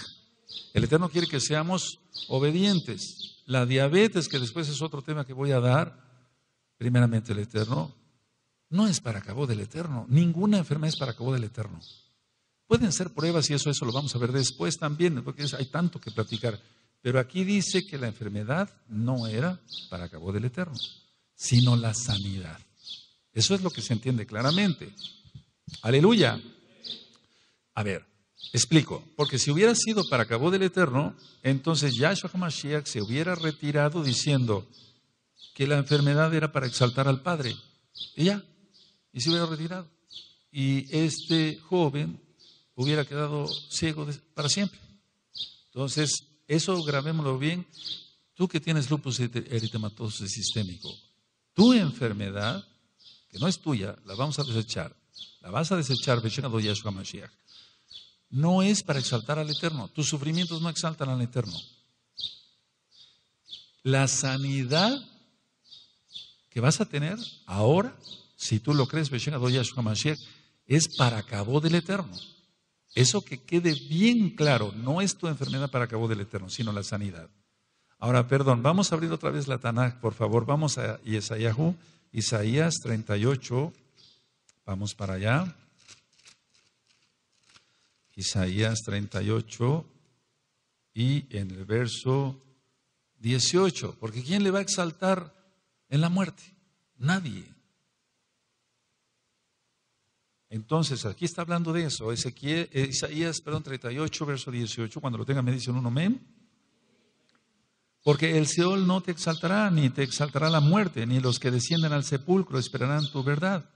El Eterno quiere que seamos obedientes. La diabetes, que después es otro tema que voy a dar, primeramente el Eterno, no es para acabó del Eterno. Ninguna enfermedad es para acabo del Eterno. Pueden ser pruebas y eso, eso lo vamos a ver después también, porque hay tanto que platicar. Pero aquí dice que la enfermedad no era para acabo del Eterno, sino la sanidad. Eso es lo que se entiende claramente. Aleluya. A ver, explico. Porque si hubiera sido para cabo del Eterno, entonces Yahshua HaMashiach se hubiera retirado diciendo que la enfermedad era para exaltar al Padre. Y ya, y se hubiera retirado. Y este joven hubiera quedado ciego para siempre. Entonces, eso grabémoslo bien. Tú que tienes lupus eritematoso sistémico, tu enfermedad, que no es tuya, la vamos a desechar. La vas a desechar, de Yahshua Mashiach no es para exaltar al Eterno. Tus sufrimientos no exaltan al Eterno. La sanidad que vas a tener ahora, si tú lo crees, es para Cabo del Eterno. Eso que quede bien claro, no es tu enfermedad para Cabo del Eterno, sino la sanidad. Ahora, perdón, vamos a abrir otra vez la Tanakh, por favor. Vamos a Isaías 38. Vamos para allá. Isaías 38 y en el verso 18, porque ¿quién le va a exaltar en la muerte? Nadie. Entonces, aquí está hablando de eso, eh, Isaías, perdón, 38, verso 18, cuando lo tenga me dicen un amén. Porque el Seol no te exaltará, ni te exaltará la muerte, ni los que descienden al sepulcro esperarán tu verdad,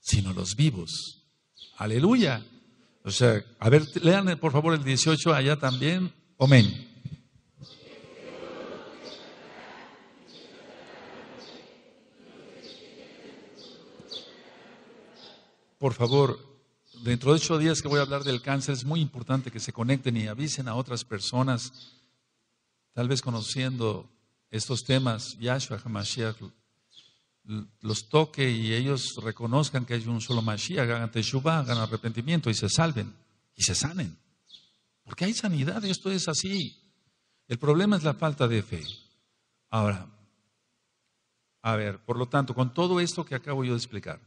sino los vivos. Aleluya. O sea, a ver, lean por favor el 18 allá también. Amén. Por favor, dentro de ocho días que voy a hablar del cáncer, es muy importante que se conecten y avisen a otras personas, tal vez conociendo estos temas, Yahshua Hamashiach los toque y ellos reconozcan que hay un solo Mashiach, hagan teshuva, hagan arrepentimiento y se salven y se sanen. Porque hay sanidad, esto es así. El problema es la falta de fe. Ahora, a ver, por lo tanto, con todo esto que acabo yo de explicar,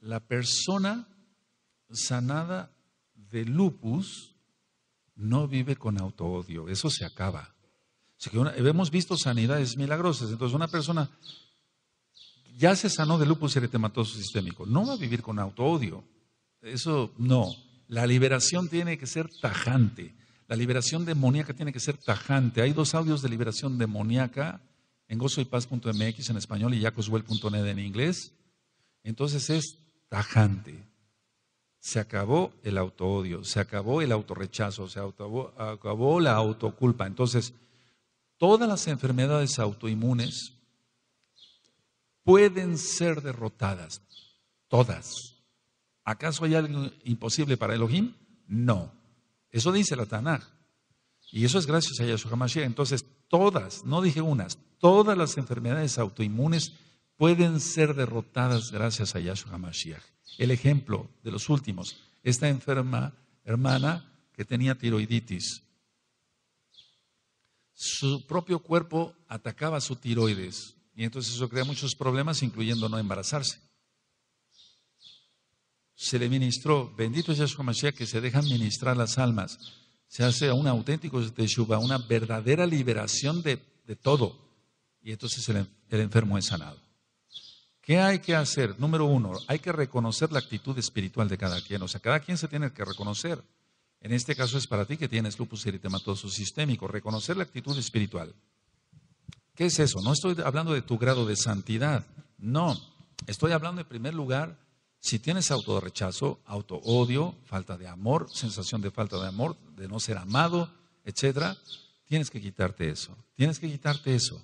la persona sanada de lupus no vive con autoodio, eso se acaba que hemos visto sanidades milagrosas. Entonces, una persona ya se sanó de lupus eritematoso sistémico. No va a vivir con auto-odio. Eso no. La liberación tiene que ser tajante. La liberación demoníaca tiene que ser tajante. Hay dos audios de liberación demoníaca en gozoypaz.mx en español y jacoswell.net en inglés. Entonces es tajante. Se acabó el auto-odio. se acabó el autorrechazo, se acabó la autoculpa. Entonces, todas las enfermedades autoinmunes pueden ser derrotadas, todas. ¿Acaso hay algo imposible para Elohim? No. Eso dice la Tanaj. Y eso es gracias a Yahshua Mashiach. Entonces, todas, no dije unas, todas las enfermedades autoinmunes pueden ser derrotadas gracias a Yahshua Mashiach. El ejemplo de los últimos, esta enferma hermana que tenía tiroiditis, su propio cuerpo atacaba su tiroides y entonces eso crea muchos problemas, incluyendo no embarazarse. Se le ministró, bendito es Yahshua Mashiach, que se dejan ministrar las almas. Se hace un auténtico teshuva, una verdadera liberación de, todo. Y entonces el, el enfermo es sanado. ¿Qué hay que hacer? Número uno, hay que reconocer la actitud espiritual de cada quien. O sea, cada quien se tiene que reconocer. En este caso es para ti que tienes lupus eritematoso sistémico, reconocer la actitud espiritual. ¿Qué es eso? No estoy hablando de tu grado de santidad, no. Estoy hablando en primer lugar, si tienes autorrechazo, autoodio, falta de amor, sensación de falta de amor, de no ser amado, etcétera, tienes que quitarte eso. Tienes que quitarte eso.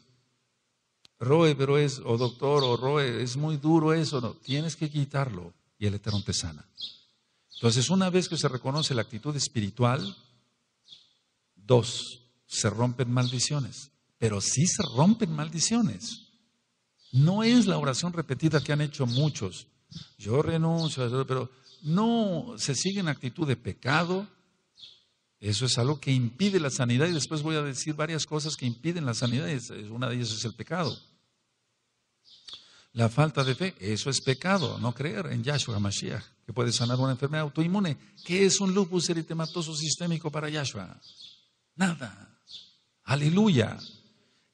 Roe, pero es, o doctor, o Roe, es muy duro eso, no. Tienes que quitarlo y el Eterno te sana. Entonces, una vez que se reconoce la actitud espiritual, dos, se rompen maldiciones. Pero sí se rompen maldiciones. No es la oración repetida que han hecho muchos. Yo renuncio, pero no, se sigue en actitud de pecado. Eso es algo que impide la sanidad y después voy a decir varias cosas que impiden la sanidad. Una de ellas es el pecado. La falta de fe, eso es pecado, no creer en Yahshua Mashiach, que puede sanar una enfermedad autoinmune. ¿Qué es un lupus eritematoso sistémico para Yahshua? Nada. Aleluya.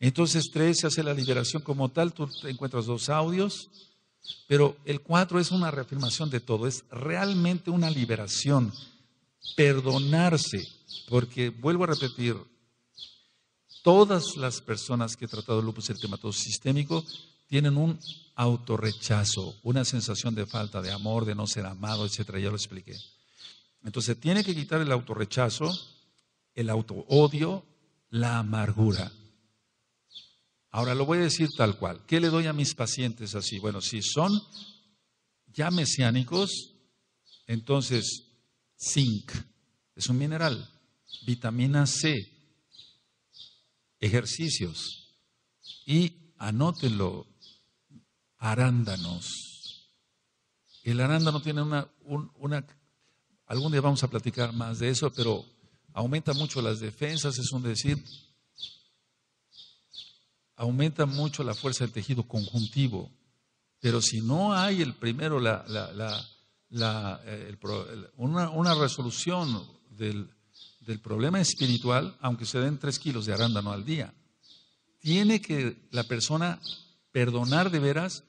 Entonces tres se hace la liberación como tal, tú encuentras dos audios, pero el cuatro es una reafirmación de todo, es realmente una liberación, perdonarse, porque vuelvo a repetir, todas las personas que he tratado lupus eritematoso sistémico tienen un autorrechazo, una sensación de falta de amor, de no ser amado, etcétera, ya lo expliqué. Entonces tiene que quitar el autorrechazo, el autoodio, la amargura. Ahora lo voy a decir tal cual. ¿Qué le doy a mis pacientes así? Bueno, si son ya mesiánicos, entonces zinc es un mineral, vitamina C, ejercicios y anótenlo, arándanos. El arándano tiene una, una, algún día vamos a platicar más de eso, pero aumenta mucho las defensas, es un decir, aumenta mucho la fuerza del tejido conjuntivo, pero si no hay el primero, la, la, la, eh, una, resolución del, del problema espiritual, aunque se den tres kilos de arándano al día, tiene que la persona perdonar de veras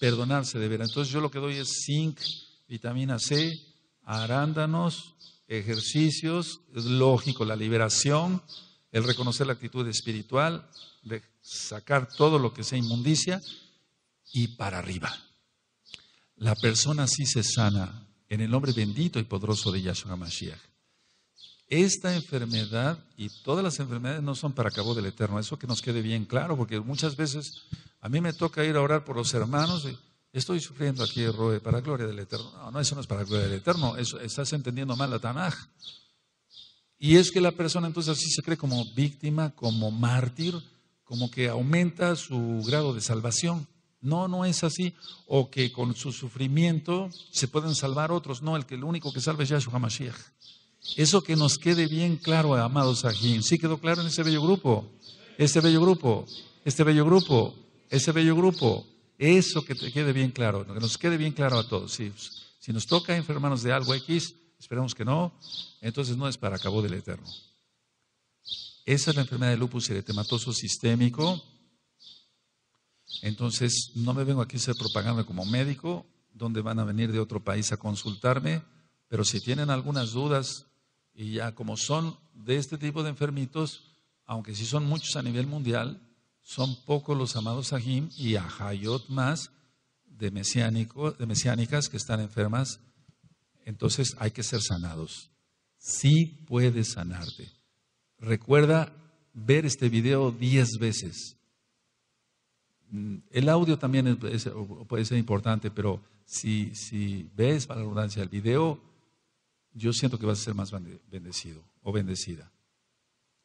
perdonarse de veras. Entonces yo lo que doy es zinc, vitamina C, arándanos, ejercicios, es lógico, la liberación, el reconocer la actitud espiritual, de sacar todo lo que sea inmundicia y para arriba. La persona así se sana en el nombre bendito y poderoso de Yahshua Mashiach. Esta enfermedad y todas las enfermedades no son para cabo del eterno, eso que nos quede bien claro, porque muchas veces a mí me toca ir a orar por los hermanos. Y estoy sufriendo aquí, Roe, para gloria del Eterno. No, no, eso no es para gloria del Eterno. Eso, estás entendiendo mal la Tanaj. Y es que la persona entonces así se cree como víctima, como mártir, como que aumenta su grado de salvación. No, no es así. O que con su sufrimiento se pueden salvar otros. No, el que el único que salva es Yahshua Mashiach. Eso que nos quede bien claro, amados Sajín. ¿Sí quedó claro en ese bello grupo? Este bello grupo, este bello grupo ese bello grupo. Eso que te quede bien claro, que nos quede bien claro a todos. Pues, si, nos toca enfermarnos de algo X, esperamos que no, entonces no es para acabo del eterno. Esa es la enfermedad de lupus eritematoso sistémico. Entonces, no me vengo aquí a hacer propaganda como médico, donde van a venir de otro país a consultarme, pero si tienen algunas dudas, y ya como son de este tipo de enfermitos, aunque sí son muchos a nivel mundial, son pocos los amados Sahim y Ajayot más de, de mesiánicas que están enfermas. Entonces hay que ser sanados. Sí puedes sanarte. Recuerda ver este video diez veces. Mm, el audio también puede ser importante, pero si, si ves para la abundancia el video, yo siento que vas a ser más bendecido o bendecida.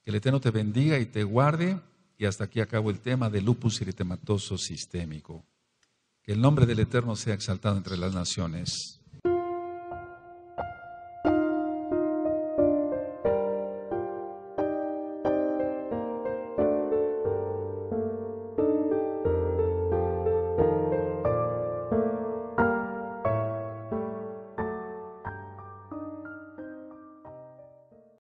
Que el Eterno te bendiga y te guarde. Y hasta aquí acabo el tema del lupus eritematoso sistémico. Que el nombre del Eterno sea exaltado entre las naciones.